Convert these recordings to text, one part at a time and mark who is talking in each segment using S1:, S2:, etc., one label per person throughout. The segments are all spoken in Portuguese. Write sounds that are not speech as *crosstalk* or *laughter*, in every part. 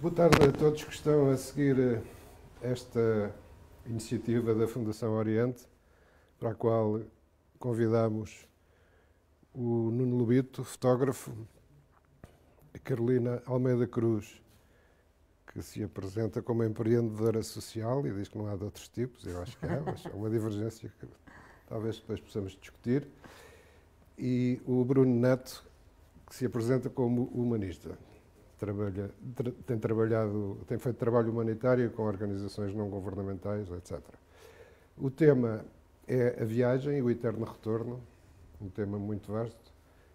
S1: Boa tarde a todos que estão a seguir eh, esta iniciativa da Fundação Oriente, para a qual convidamos o Nuno Lubito, fotógrafo, a Carolina Almeida Cruz, que se apresenta como empreendedora social e diz que não há de outros tipos, eu acho que há, mas é uma divergência que talvez depois possamos discutir, e o Bruno Neto, que se apresenta como humanista trabalha, tra, tem trabalhado, tem feito trabalho humanitário com organizações não governamentais, etc. O tema é a viagem e o eterno retorno, um tema muito vasto,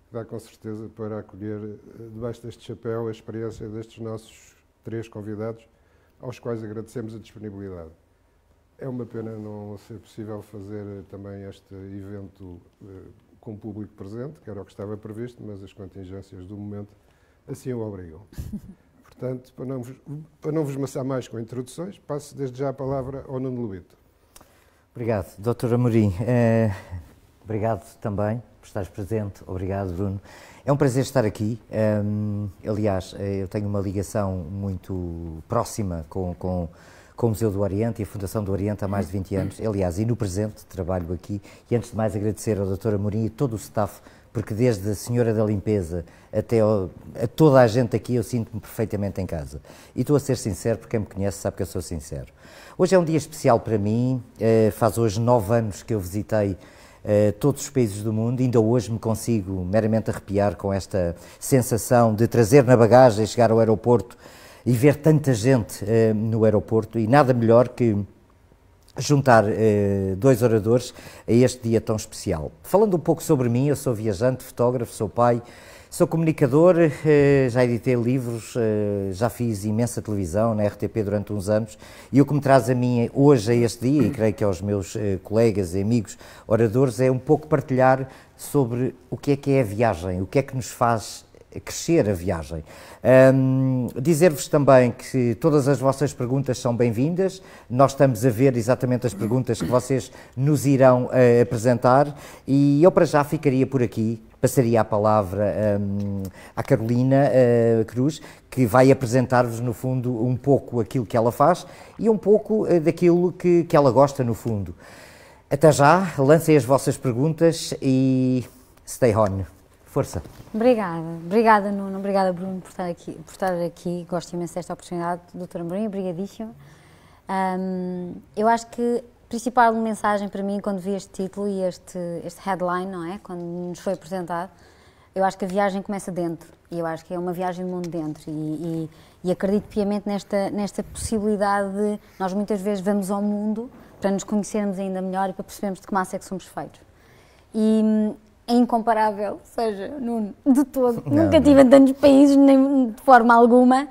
S1: que dá com certeza para acolher eh, debaixo deste chapéu a experiência destes nossos três convidados, aos quais agradecemos a disponibilidade. É uma pena não ser possível fazer eh, também este evento eh, com o público presente, que era o que estava previsto, mas as contingências do momento assim o obrigam. Portanto, para não, vos, para não vos maçar mais com introduções, passo desde já a palavra ao Nuno Luito.
S2: Obrigado, Dr. Amorim. Eh, obrigado também por estares presente. Obrigado, Bruno. É um prazer estar aqui. Um, eh, aliás, eh, eu tenho uma ligação muito próxima com, com, com o Museu do Oriente e a Fundação do Oriente há mais de 20 anos. Aliás, e no presente trabalho aqui. E antes de mais agradecer ao Dr. Amorim e todo o staff porque desde a senhora da limpeza até ao, a toda a gente aqui eu sinto-me perfeitamente em casa. E estou a ser sincero, porque quem me conhece sabe que eu sou sincero. Hoje é um dia especial para mim, uh, faz hoje nove anos que eu visitei Uh, todos os países do mundo. Ainda hoje me consigo meramente arrepiar com esta sensação de trazer na bagagem, chegar ao aeroporto e ver tanta gente uh, no aeroporto. E nada melhor que juntar eh, dois oradores a este dia tão especial. Falando um pouco sobre mim, eu sou viajante, fotógrafo, sou pai, sou comunicador, eh, já editei livros, eh, já fiz imensa televisão na RTP durante uns anos e o que me traz a mim hoje, a este dia, e creio que aos meus colegas e amigos oradores, é um pouco partilhar sobre o que é que é a viagem, o que é que nos faz crescer a viagem. Um, Dizer-vos também que todas as vossas perguntas são bem-vindas, nós estamos a ver exatamente as perguntas que vocês nos irão uh, apresentar e eu para já ficaria por aqui, passaria a palavra um, à Carolina uh, Cruz, que vai apresentar-vos no fundo um pouco aquilo que ela faz e um pouco uh, daquilo que, que ela gosta no fundo. Até já, lancem as vossas perguntas e stay on. Força.
S3: Obrigada, obrigada Nuno, obrigada Bruno por estar aqui. Por estar aqui. Gosto imenso desta oportunidade, doutora Maria, obrigadíssima. Um, eu acho que a principal mensagem para mim quando vi este título e este, este headline, não é? Quando nos foi apresentado, eu acho que a viagem começa dentro e eu acho que é uma viagem do mundo dentro e, e, e acredito piamente nesta, nesta possibilidade de nós muitas vezes vamos ao mundo para nos conhecermos ainda melhor e para percebermos de que massa é que somos feitos. E, é incomparável, seja, de todo, não, nunca tive em tantos países, nem de forma alguma.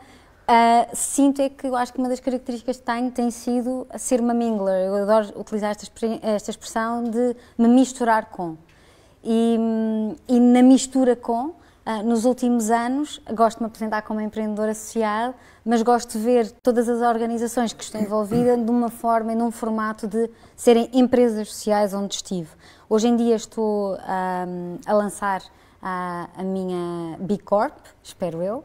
S3: Uh, sinto é que eu acho que uma das características que tenho tem sido ser uma mingler. Eu adoro utilizar esta, esta expressão de me misturar com. E, hum, e na mistura com, ah, nos últimos anos, gosto de me apresentar como empreendedora associado, mas gosto de ver todas as organizações que estou envolvida de uma forma e num formato de serem empresas sociais onde estive. Hoje em dia estou um, a lançar a, ah, a minha B Corp, espero eu,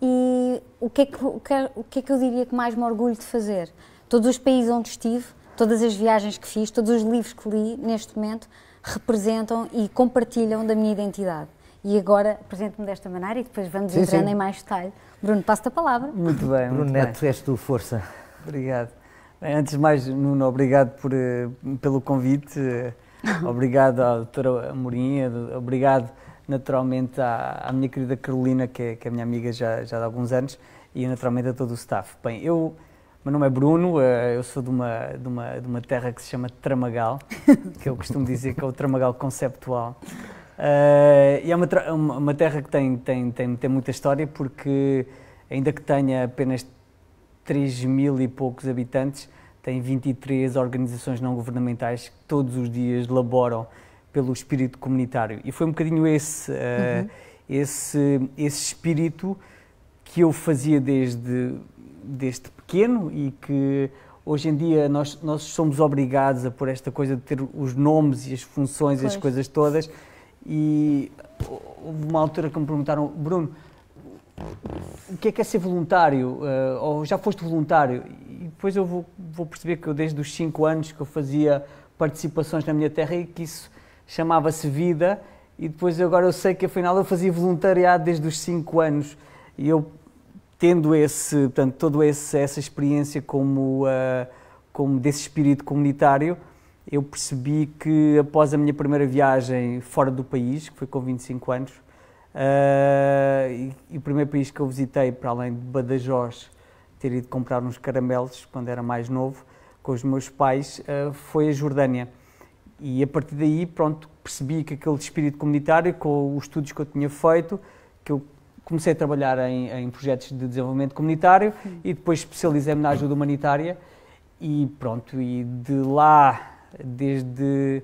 S3: e o que, é que, o, que é, o que é que eu diria que mais me orgulho de fazer? Todos os países onde estive, todas as viagens que fiz, todos os livros que li neste momento representam e compartilham da minha identidade e agora apresento me desta maneira e depois vamos sim, entrando sim. em mais detalhe. Bruno, passo-te a palavra. Muito
S4: bem, Bruno muito Neto, bem. és tu, força. Obrigado. Bem, antes de mais, Nuno, obrigado por, eh, pelo convite, *laughs* obrigado à doutora Amorim, obrigado naturalmente à, à, minha querida Carolina, que é, que é minha amiga já, já há alguns anos, e naturalmente a todo o staff. Bem, eu, meu nome é Bruno, eh, eu sou de uma, de uma, de uma terra que se chama Tramagal, *laughs* que eu costumo dizer que é o Tramagal conceptual. Uh, e é uma, uma terra que tem, tem, tem, tem muita história, porque ainda que tenha apenas 3 mil e poucos habitantes, tem 23 organizações não governamentais que todos os dias laboram pelo espírito comunitário. E foi um bocadinho esse, uh, uhum. esse, esse espírito que eu fazia desde, desde pequeno e que hoje em dia nós, nós somos obrigados a pôr esta coisa de ter os nomes e as funções e as coisas todas. E houve uma altura que me perguntaram, Bruno, o que é que é ser voluntário? Uh, ou já foste voluntário? E depois eu vou, vou perceber que eu desde os 5 anos que eu fazia participações na minha terra e que isso chamava-se vida e depois agora eu sei que afinal eu fazia voluntariado desde os 5 anos e eu tendo esse, portanto, toda essa experiência como, uh, como desse espírito comunitário, eu percebi que após a minha primeira viagem fora do país, que foi com 25 anos, uh, e, e, o primeiro país que eu visitei, para além de Badajoz, ter ido comprar uns caramelos quando era mais novo, com os meus pais, uh, foi a Jordânia. E a partir daí, pronto, percebi que aquele espírito comunitário, com os estudos que eu tinha feito, que eu comecei a trabalhar em, em projetos de desenvolvimento comunitário e depois especializei-me na ajuda humanitária e pronto, e de lá Desde,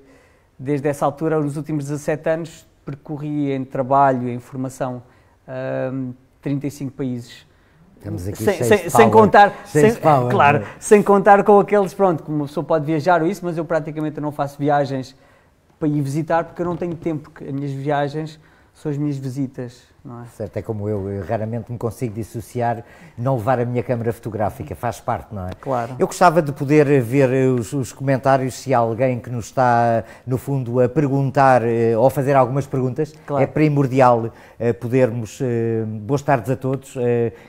S4: desde essa altura, nos últimos 17 anos, percorri em trabalho, em formação, um, 35 países.
S2: Estamos aqui sem, sem, sem contar, sem, power, claro, né?
S4: sem contar com aqueles, pronto, como uma pessoa pode viajar ou isso, mas eu praticamente não faço viagens para ir visitar porque eu não tenho tempo, que as minhas
S2: viagens são as minhas visitas, não é? Certo, é como eu, eu raramente me consigo dissociar, não levar a minha câmara fotográfica, faz parte, não é? Claro. Eu gostava de poder ver os, os comentários, se há alguém que nos está, no fundo, a perguntar eh, ou fazer algumas perguntas. Claro. É primordial eh, podermos. Eh, boas tardes a todos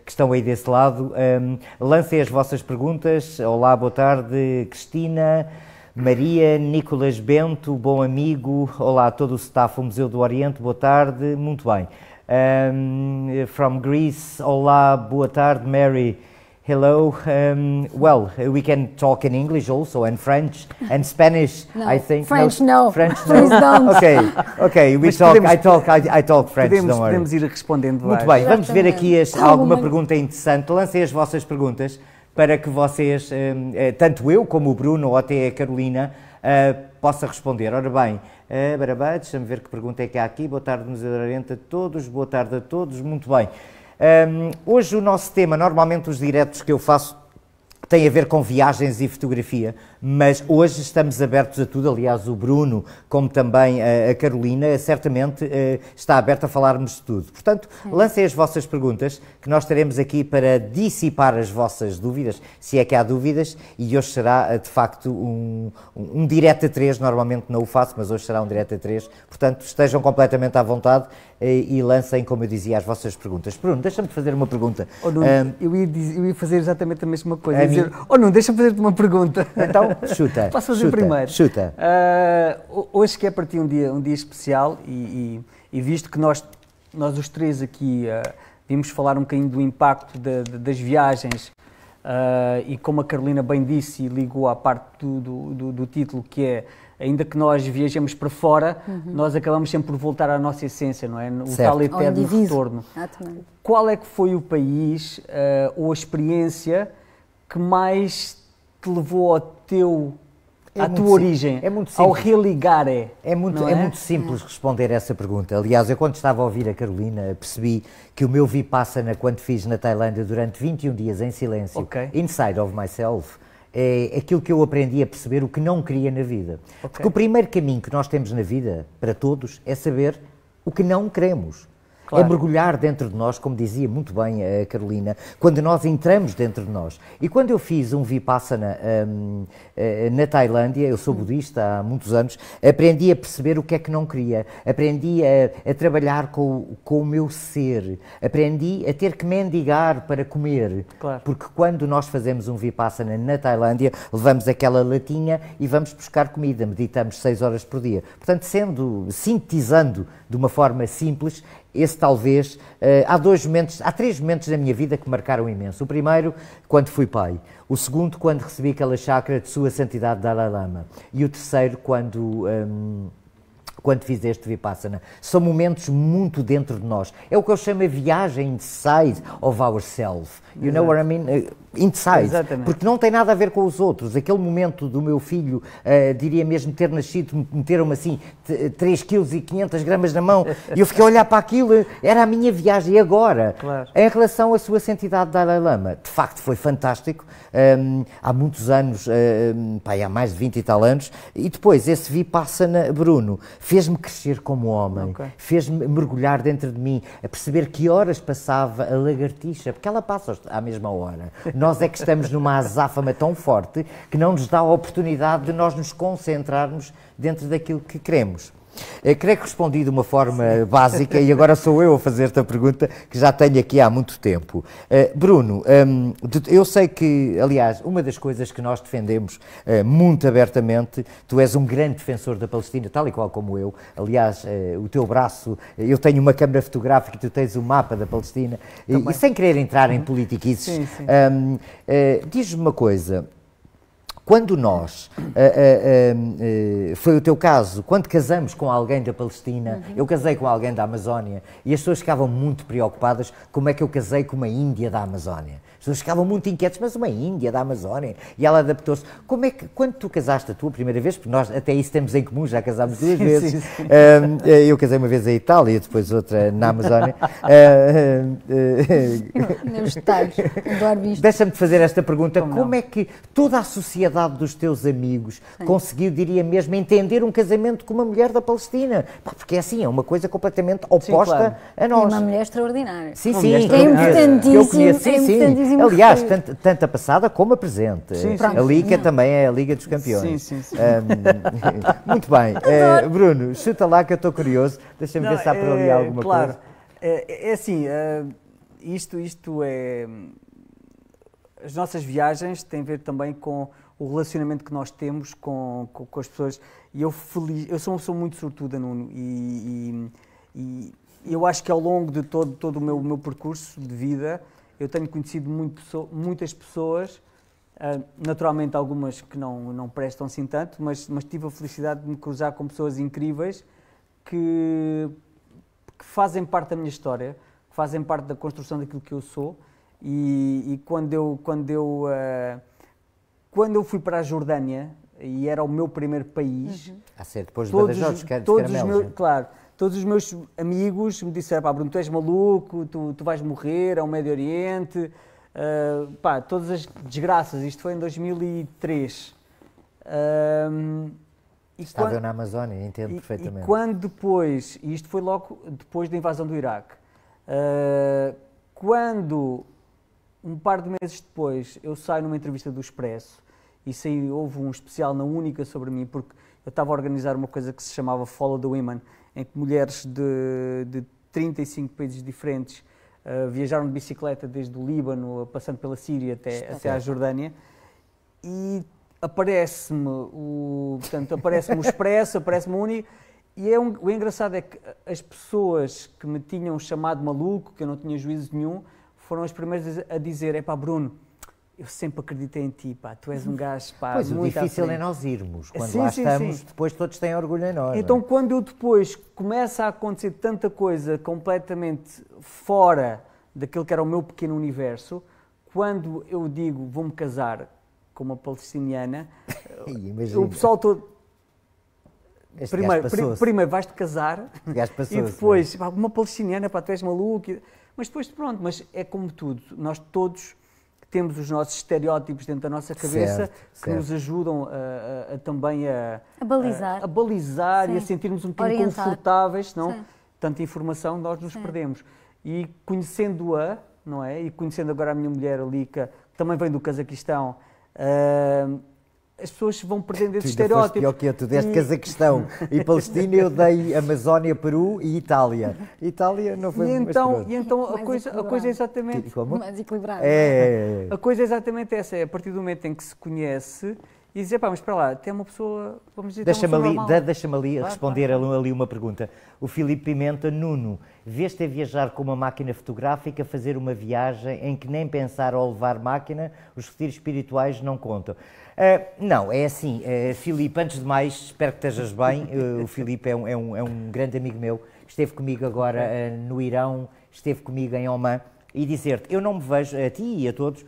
S2: que estão aí desse lado. Ehm, lancem as vossas perguntas. Olá, boa tarde, Cristina. Maria, Nicolas Bento, bom amigo, olá a todo o staff do Museu do Oriente, boa tarde, muito bem. Um, from Greece, olá, boa tarde, Mary. Hello. Um, well, we can talk in English also and French and Spanish. *laughs* No. I think French no. no. French no. Please don't. Okay, okay. We Mas talk. Podemos, I talk. I, I talk French. Podemos, podemos ir respondendo. Muito bem. Exatamente. Vamos ver aqui as, alguma pergunta interessante. Lancem as vossas perguntas para que vocês, hum, eh, tanto eu como o Bruno ou até a Carolina, eh, possa responder. Ora bem, eh, deixa-me ver que pergunta é que há aqui. Boa tarde, nos Arente a todos, boa tarde a todos, muito bem. Hum, hoje o nosso tema, normalmente os diretos que eu faço têm a ver com viagens e fotografia, mas hoje estamos abertos a tudo. Aliás, o Bruno, como também a Carolina, certamente eh, está aberto a falarmos de tudo. Portanto, é. lancem as vossas perguntas, que nós estaremos aqui para dissipar as vossas dúvidas, se é que há dúvidas, e hoje será eh, de facto um, um, direto a três. Normalmente não o faço, mas hoje será um direto a três. Portanto, estejam completamente à vontade eh, e lancem, como eu dizia, as vossas perguntas. Bruno, deixa-me fazer uma pergunta. Oh, Nuno, um,
S4: eu, ia dizer, eu, ia fazer exatamente a mesma coisa. A dizer, oh, não, deixa-me fazer-te uma pergunta. Então, chuta. Posso fazer chuta, primeiro? Chuta. Uh, hoje que é para ti um dia, um dia especial e, e, e visto que nós, nós os três aqui uh, vimos falar um bocadinho do impacto de, de, das viagens uh, e como a Carolina bem disse e ligou à parte do, do, do, do título que é ainda que nós viajemos para fora, uhum. nós acabamos sempre por voltar à nossa essência, não é? O certo. tal eterno retorno. Exatamente. Qual é que foi o país uh, ou a experiência que mais te levou ao teu é à tua origem, é muito simples. ao religar é. É muito, é? é muito simples
S2: responder essa pergunta. Aliás, eu quando estava a ouvir a Carolina, percebi que o meu Vipassana, quando fiz na Tailândia durante 21 dias em silêncio, okay. inside of myself, é aquilo que eu aprendi a perceber o que não queria na vida. Okay. Porque o primeiro caminho que nós temos na vida, para todos, é saber o que não queremos. Claro. É mergulhar dentro de nós, como dizia muito bem a Carolina, quando nós entramos dentro de nós. E quando eu fiz um Vipassana um, eh, na Tailândia, eu sou budista há muitos anos, aprendi a perceber o que é que não queria, aprendi a, a trabalhar com, com o meu ser, aprendi a ter que mendigar para comer. Claro. Porque quando nós fazemos um Vipassana na Tailândia, levamos aquela latinha e vamos buscar comida, meditamos seis horas por dia. Portanto, sendo, sintetizando de uma forma simples, esse talvez. Uh, há dois momentos, há três momentos da minha vida que marcaram imenso. O primeiro, quando fui pai. O segundo, quando recebi aquela chácara de Sua Santidade Dalai Lama. E o terceiro, quando. Um, quando fiz este Vipassana. São momentos muito dentro de nós. É o que eu chamo a viagem inside of ourselves. You Exato. know what I mean? Eh, inside. Exatamente. Porque não tem nada a ver com os outros. Aquele momento do meu filho, uh, diria mesmo ter nascido, meteram-me assim 3 kg e 500 gramas na mão e eu fiquei a olhar para aquilo, eh, era a minha viagem e agora. Claro. Em relação à sua santidade Dalai Lama, de facto foi fantástico. Um, ehm, há muitos anos, um, ehm, pai, há mais de 20 e tal anos, e depois esse vi na Bruno fez-me crescer como homem, okay. fez-me mergulhar dentro de mim, a perceber que horas passava a lagartixa, porque ela passa aos à mesma hora. Nós é que estamos numa azáfama tão forte que não nos dá a oportunidade de nós nos concentrarmos dentro daquilo que queremos. Eu creio que respondi de uma forma básica e agora sou eu a fazer esta pergunta que já tenho aqui há muito tempo. Uh, Bruno, um, ehm, eu sei que, aliás, uma das coisas que nós defendemos uh, muito abertamente, tu és um grande defensor da Palestina, tal e qual como eu. Aliás, uh, o teu braço, eu tenho uma câmara fotográfica e tu tens o um mapa da Palestina. E, e, sem querer entrar em uhum. politiquices, um, ehm, diz-me uma coisa. Quando nós, uh, uh, uh, foi o teu caso, quando casamos com alguém da Palestina, uhum. eu casei com alguém da Amazónia, e as pessoas ficavam muito preocupadas como é que eu casei com uma Índia da Amazónia pessoas ficavam muito inquietas, mas uma índia da Amazónia, e ela adaptou-se. Como é que, quando tu casaste a tua primeira vez, porque nós até isso temos em comum, já casámos duas sim, vezes, sim, sim. Uh, eu casei uma vez em Itália, e depois outra na Amazónia. Eh, eh, Meus detalhes, Deixa-me fazer esta pergunta, como, como é que toda a sociedade dos teus amigos conseguiu, diria mesmo, entender um casamento com uma mulher da Palestina? porque é assim, é uma coisa completamente oposta claro.
S3: a nós. É uma mulher extraordinária. Sim, é sim. É importantíssimo, é importantíssimo me Aliás,
S2: tanto, tanto a passada como a presente. Sim, sim, a Liga sim. também é a Liga dos Campeões. Sim, sim, sim. Um, *laughs* muito bem. *laughs* Eh, Bruno, chuta lá que eu estou curioso. Deixa-me pensar é, por ali eh, alguma claro. coisa.
S4: Eh, é, é assim, isto, isto é... As nossas viagens têm a ver também com o relacionamento que nós temos com, com, com as pessoas. E eu, feliz, eu sou muito sortuda, Nuno, e, e, e eu acho que ao longo de todo, todo o meu, meu percurso de vida, eu tenho conhecido muito, muitas pessoas, ah, naturalmente algumas que não, não prestam assim tanto, mas, mas tive a felicidade de me cruzar com pessoas incríveis que, que fazem parte da minha história, que fazem parte da construção daquilo que eu sou. E, e quando eu quando eu uh, quando eu fui para a Jordânia e era o meu primeiro país, uhum.
S2: a ser depois de todos, Badajoz, que é era, todos os meus, né?
S4: claro, todos os meus amigos me disseram, pá, Bruno, tu és maluco, tu, tu vais morrer ao Médio Oriente, uh, pá, todas as desgraças, isto foi em 2003. e
S2: Estava quando, na Amazónia, entendo e, perfeitamente. E
S4: quando depois, e isto foi logo depois da invasão do Iraque, uh, quando, um par de meses depois, eu saio numa entrevista do Expresso, e saí, houve um especial na Única sobre mim, porque eu estava a organizar uma coisa que se chamava Follow the Women, em que mulheres de, de 35 países diferentes uh, viajaram de bicicleta desde o Líbano, passando pela Síria até, até à Jordânia. E aparece-me o, portanto, aparece-me o Expresso, *laughs* aparece-me o Uni, e é um, o engraçado é que as pessoas que me tinham chamado maluco, que eu não tinha juízo nenhum, foram as primeiras a dizer: é pá, Bruno eu sempre acreditei em ti, pá. Tu és um gajo, pá, pois, muito o difícil é nós irmos. Quando sim, lá sim, estamos, sim. depois todos têm orgulho em nós. É? Então, quando eu depois começa a acontecer tanta coisa completamente fora daquilo que era o meu pequeno universo, quando eu digo vou-me casar com uma palestiniana, *laughs* o pessoal todo. Este primeiro, pr primeiro vais-te casar e é? depois, alguma uma palestiniana, pá, tu és maluco. Mas depois, pronto, mas é como tudo, nós todos temos os nossos estereótipos dentro da nossa cabeça certo, que certo. nos ajudam a, a, a, também a, balizar, a, balizar e a sentirmos um bocadinho confortáveis, não? Sim. Tanta informação nós nos Sim. perdemos. E conhecendo-a, não é? E conhecendo agora a minha mulher, a Lica, que também vem do Cazaquistão, uh, as pessoas vão perdendo esse estereótipo. Pior que eu, tu deste Cazaquistão e Palestina,
S2: eu dei Amazónia, Peru e Itália. Itália não foi e muito então, mais E então a coisa, a coisa tipo, é exatamente... Como? Mais é? equilibrada. É, é.
S4: A coisa é exatamente essa, é a partir do momento em que se conhece e dizer, pá, mas para lá, tem uma pessoa, vamos dizer, deixa-me ali, de, Deixa-me ali claro, responder
S2: claro. ali uma pergunta. O Filipe Pimenta, Nuno, veste a viajar com uma máquina fotográfica, fazer uma viagem em que nem pensar ao levar máquina, os retiros espirituais não contam. Eh, não, é assim, uh, Filipe, antes de mais, espero que estejas bem. Uh, o Filipe é um, é, um, é um, grande amigo meu, esteve comigo agora no Irão, esteve comigo em Oman, e dizer-te, eu não me vejo, a ti e a todos,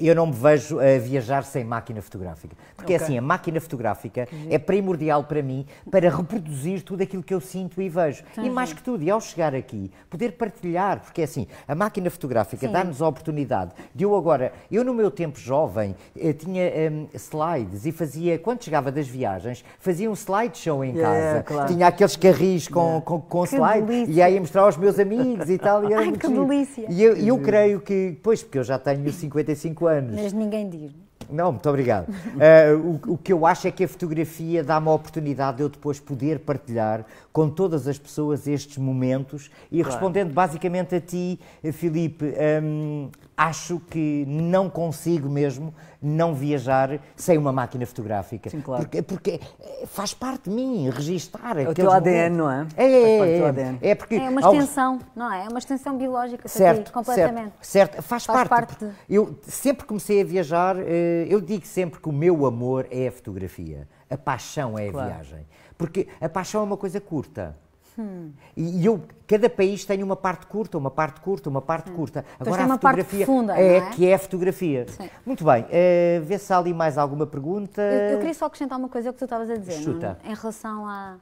S2: eu não me vejo a viajar sem máquina fotográfica. Porque é okay. assim, a máquina fotográfica uhum. é primordial para mim para reproduzir tudo aquilo que eu sinto e vejo. Sim. E mais que tudo, e ao chegar aqui, poder partilhar, porque é assim, a máquina fotográfica dá-nos a oportunidade de eu agora, eu no meu tempo jovem eh, tinha um, slides e fazia, quando chegava das viagens, fazia um slideshow em yeah, é, casa. Claro. Tinha aqueles carris com, yeah. com, com slides e aí ia mostrar aos meus amigos e tal. E Ai, que giro. delícia! E eu, eu creio que, pois, porque eu já tenho 55 anos. Mas ninguém diz. Não, muito obrigado. Uh, *laughs* o, o, que eu acho é que a fotografia dá-me a oportunidade de eu depois poder partilhar com todas as pessoas estes momentos e claro. respondendo basicamente a ti, eh, Filipe, um, ehm, acho que não consigo mesmo não viajar sem uma máquina fotográfica. Sim, claro. Porque, porque eh, faz parte de mim registar. É o teu ADN, não é? É, é, é, é, é, porque é uma extensão,
S3: não é? É uma extensão biológica, certo, aqui, completamente.
S2: Certo, certo. Faz, faz parte. parte. Eu sempre comecei a viajar, eh, eu digo sempre que o meu amor é a fotografia, a paixão é a claro. viagem. Porque a paixão é uma coisa curta. Hum. E, e, eu, cada país tem uma parte curta, uma parte curta, uma parte hum. curta. Agora então, a fotografia é, é, que é a fotografia. Sim. Muito bem, uh, vê se há ali mais alguma pergunta. Eu, eu queria
S3: só acrescentar uma coisa ao é que tu estavas a dizer, Chuta. Não? É? em relação a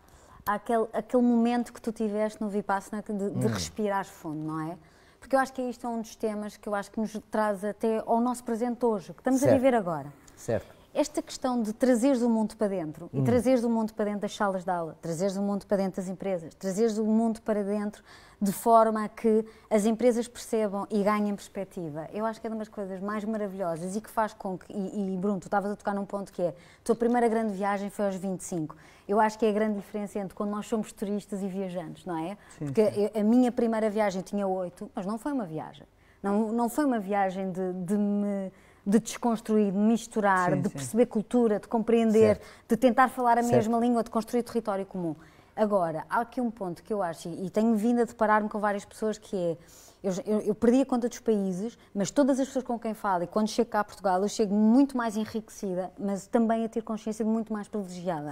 S3: àquele, aquele momento que tu tiveste no Vipassana né, de, de hum. respirar fundo, não é? Porque eu acho que isto é um dos temas que eu acho que nos traz até ao nosso presente hoje, que estamos certo. a viver agora. Certo esta questão de trazeres o mundo para dentro, hum. e trazeres o mundo para dentro das salas de aula, trazeres o mundo para dentro das empresas, trazeres o mundo para dentro de forma a que as empresas percebam e ganhem perspectiva, eu acho que é uma das coisas mais maravilhosas e que faz com que. E, e Bruno, tu estavas a tocar num ponto que é: a tua primeira grande viagem foi aos 25. Eu acho que é a grande diferença entre quando nós somos turistas e viajantes, não é? Sim, Porque sim. a minha primeira viagem tinha 8, mas não foi uma viagem. Não, não foi uma viagem de, de me de desconstruir, de misturar, sim, de sim. perceber cultura, de compreender, certo. de tentar falar a certo. mesma língua, de construir território comum. Agora, há aqui um ponto que eu acho, e tenho vindo a deparar-me com várias pessoas, que é. Eu, eu, eu, perdi a conta dos países, mas todas as pessoas com quem falo, e quando chego cá a Portugal, eu chego muito mais enriquecida, mas também a ter consciência de muito mais privilegiada.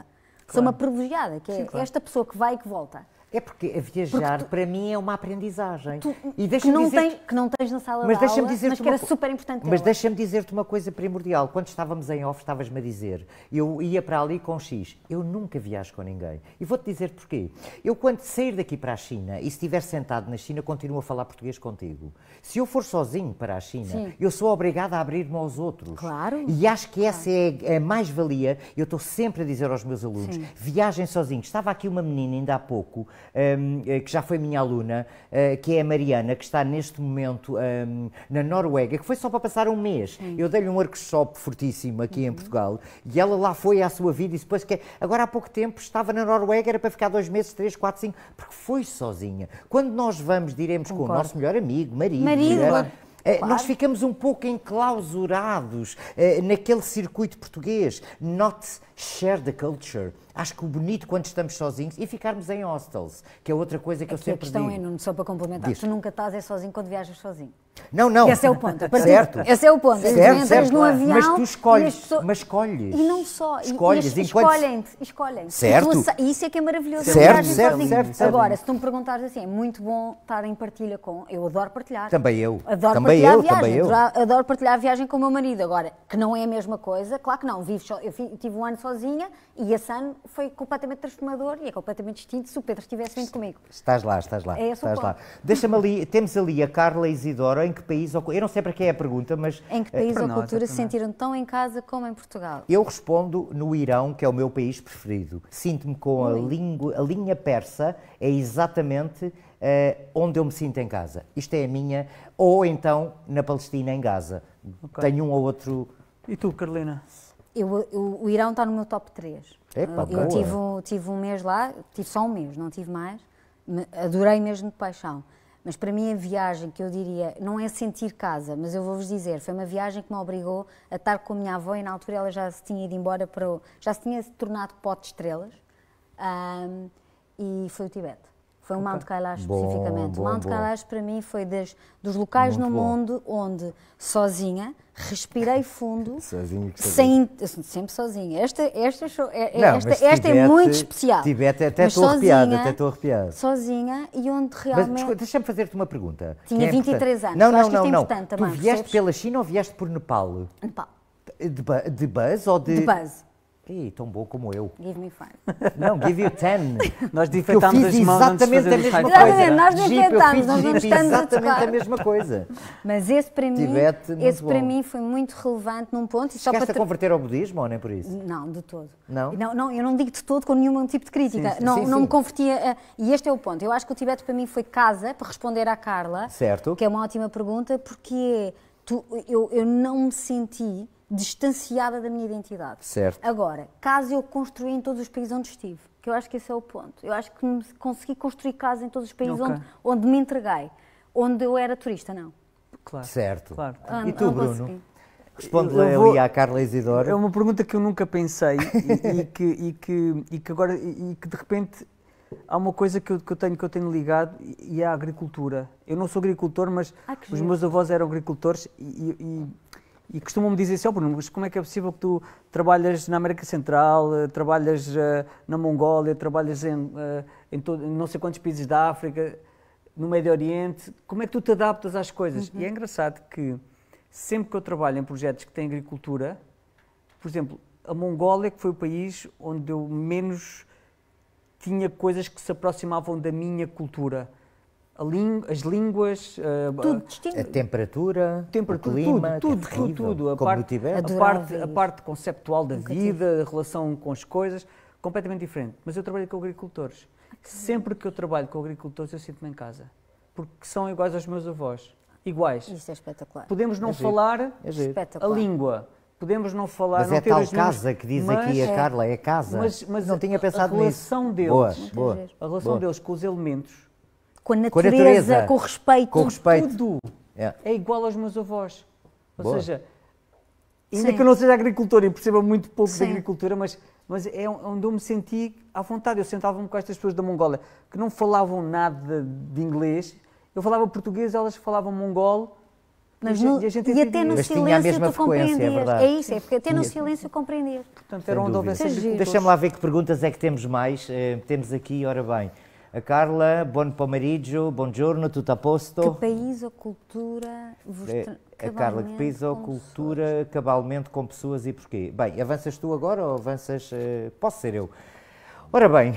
S3: Claro. Sou uma privilegiada, que é Sim, claro. esta pessoa que vai e que volta.
S2: É porque a viajar porque tu, para mim é uma aprendizagem. Tu, e deixa que, não dizer tem,
S3: que não tens na sala mas de aula, dizer mas que era super importante. Mas deixa-me
S2: dizer-te uma coisa primordial. Quando estávamos em off, estavas-me a dizer, eu ia para ali com X. Eu nunca viajo com ninguém. E vou-te dizer porquê. Eu quando sair daqui para a China e estiver sentado na China, continuo a falar português contigo. Se eu for sozinho para a China, Sim. eu sou obrigada a abrir-me aos outros. Claro. E acho que essa claro. é a mais-valia. Eu estou sempre a dizer aos meus alunos, Sim. viajem sozinhos. Estava aqui uma menina ainda há pouco Ehm, eh, que já foi minha aluna, eh, que é a Mariana, que está neste momento ehm, na Noruega, que foi só para passar um mês. Sim. Eu dei-lhe um workshop fortíssimo aqui uhum. em Portugal e ela lá foi à sua vida e depois que agora há pouco tempo estava na Noruega, era para ficar dois meses, três, quatro, cinco, porque foi sozinha. Quando nós vamos, diremos Concordo. com o nosso melhor amigo, marido, marido. É? Claro. Eh, nós ficamos um pouco enclausurados uh, naquele circuito português. Not share the culture. Acho que o bonito quando estamos sozinhos e ficarmos em hostels, que é outra coisa que Aqui eu sempre é, digo. A questão digo. é, Nuno, só para
S3: complementar, Diz. tu nunca estás é sozinho quando viajas sozinho. Não, não. Esse é o ponto. Certo. Esse é o ponto. Certo, certo, num avião. Mas tu escolhes. Pessoas...
S2: Mas escolhes. E não só. Escolhes. Enquanto... Escolhem-te.
S3: Escolhem. Certo. E, tu, isso é que é maravilhoso. Certo, certo, certo, certo, Agora, se tu me perguntares assim, é muito bom estar em partilha com. Eu adoro partilhar. Também eu. Adoro também partilhar eu, a viagem. Também eu. Adoro partilhar a viagem com o meu marido. Agora, que não é a mesma coisa, claro que não. Vivo só, eu tive um ano sozinha e esse ano foi completamente transformador e é completamente distinto se o Pedro estivesse vindo comigo.
S2: Estás lá, estás lá. É estás lá. Deixa-me ali. Temos ali a Carla Isidora em que país ou Eu não sei para que é a pergunta, mas. Em que eh, país ou cultura é se sentiram
S3: tão em casa como em Portugal?
S2: Eu respondo no Irão, que é o meu país preferido. Sinto-me com a, língua, a linha persa, é exatamente Uh, onde eu me sinto em casa. Isto é a minha, ou então na Palestina, em Gaza. Okay. Tenho um ou outro. E tu, Carolina?
S3: Eu, eu, o Irão está no meu top 3. Epa, eu tive, tive um mês lá, tive só um mês, não tive mais. adorei mesmo de paixão. Mas para mim a viagem que eu diria, não é sentir casa, mas eu vou-vos dizer, foi uma viagem que me obrigou a estar com a minha avó e na altura ela já se tinha ido embora para o, já se tinha tornado pote de estrelas um, e foi o Tibete. Foi o okay. Mount Kailash especificamente. Bom, Mount bom. Kailash para mim foi des, dos locais Muito no mundo onde, sozinha, respirei fundo. *laughs* sozinha que sem, assim, Sempre sozinha. Esta, esta, é, é, Não, esta, esta é muito especial. Tibete é até estou arrepiada, até estou arrepiada. Sozinha e onde realmente.
S2: deixa-me fazer-te uma pergunta. Tinha é 23 importante. anos. Não, não, não, não. É tu também, vieste percebes? pela China ou vieste por Nepal? Nepal. De, de buzz ou de. De buzz. Ih, tão bom como eu. Give me five. Não, give you ten. *laughs* nós desinfetámos as mãos exatamente antes de a mesma coisa. Exatamente, nós desinfetámos, nós não estamos exatamente a, a mesma coisa.
S3: Mas esse para mim, Tibete, esse para mim foi muito relevante num ponto. Chegaste para... a converter
S2: ao budismo ou nem por isso?
S3: Não, de todo. Não? Não, não eu não digo de todo com nenhum tipo de crítica. Sim, sim. não sim, não me convertia. A... E este é o ponto. Eu acho que o Tibete para mim foi casa, para responder à Carla. Certo. Que é uma ótima pergunta, porque tu, eu, eu não me senti distanciada da minha identidade. Certo. Agora, caso eu construí em todos os países onde estive, que eu acho que esse é o ponto. Eu acho que consegui construir casa em todos os países okay. onde, onde me entreguei, onde eu era turista, não.
S2: Claro. Certo. Claro.
S3: claro. Ah, e tu, Bruno? Consegui.
S4: Responde lhe ali à Carla Isidoro. É uma pergunta que eu nunca pensei e, e, que, e, que, e que agora e que de repente há uma coisa que eu, que eu tenho que eu tenho ligado e é a agricultura. Eu não sou agricultor, mas os meus avós eram agricultores e, e e costumam-me dizer assim, oh Bruno, mas como é que é possível que tu trabalhas na América Central, eh, trabalhas eh, na Mongólia, trabalhas em, eh, em, todo, em não sei quantos países da África, no Médio Oriente, como é que tu te adaptas às coisas? Uhum. E é uhum. engraçado que sempre que eu trabalho em projetos que têm agricultura, por exemplo, a Mongólia, que foi o país onde eu menos tinha coisas que se aproximavam da minha cultura as línguas, eh, tudo
S2: A temperatura, temperatura o clima, tudo, é tudo, tudo, tudo, A, parte, a, parte,
S4: a parte conceptual da vida, a relação com as coisas, completamente diferente. Mas eu trabalho com agricultores. Sempre que eu trabalho com agricultores, eu sinto-me em casa. Porque são iguais aos meus avós. Iguais. Isto é espetacular. Podemos não é falar é a língua, podemos não falar. Mas não é tal casa que diz aqui a Carla, é casa. Mas, mas não a, tinha pensado nisso. A relação nisso. deles, boa, boa, a relação boa. deles com os elementos com a natureza, com, a natureza, com o respeito, com o respeito. tudo. É. é igual aos meus avós. Ou Boa. seja, ainda Sim. que eu não seja agricultor e perceba muito pouco Sim. de agricultura, mas, mas é, é onde eu me senti à vontade. Eu sentava-me com estas pessoas da Mongólia que não falavam nada de inglês. Eu falava português, elas falavam mongol. Mas no, e, e até no mas silêncio tu é
S3: compreendias. É, é, isso, é porque até no silêncio compreendias. Portanto, era onde houvesse Deixa-me lá
S2: ver que perguntas é que temos mais. Uh, temos aqui, ora bem. A Carla, bom pomeriggio, giorno, tudo a posto.
S3: Que país ou cultura vos é, tra... A Carla, que país ou
S2: cultura pessoas. cabalmente com pessoas e porquê? Bem, avanças tu agora ou avanças... Uh, posso ser eu. Ora bem, uh,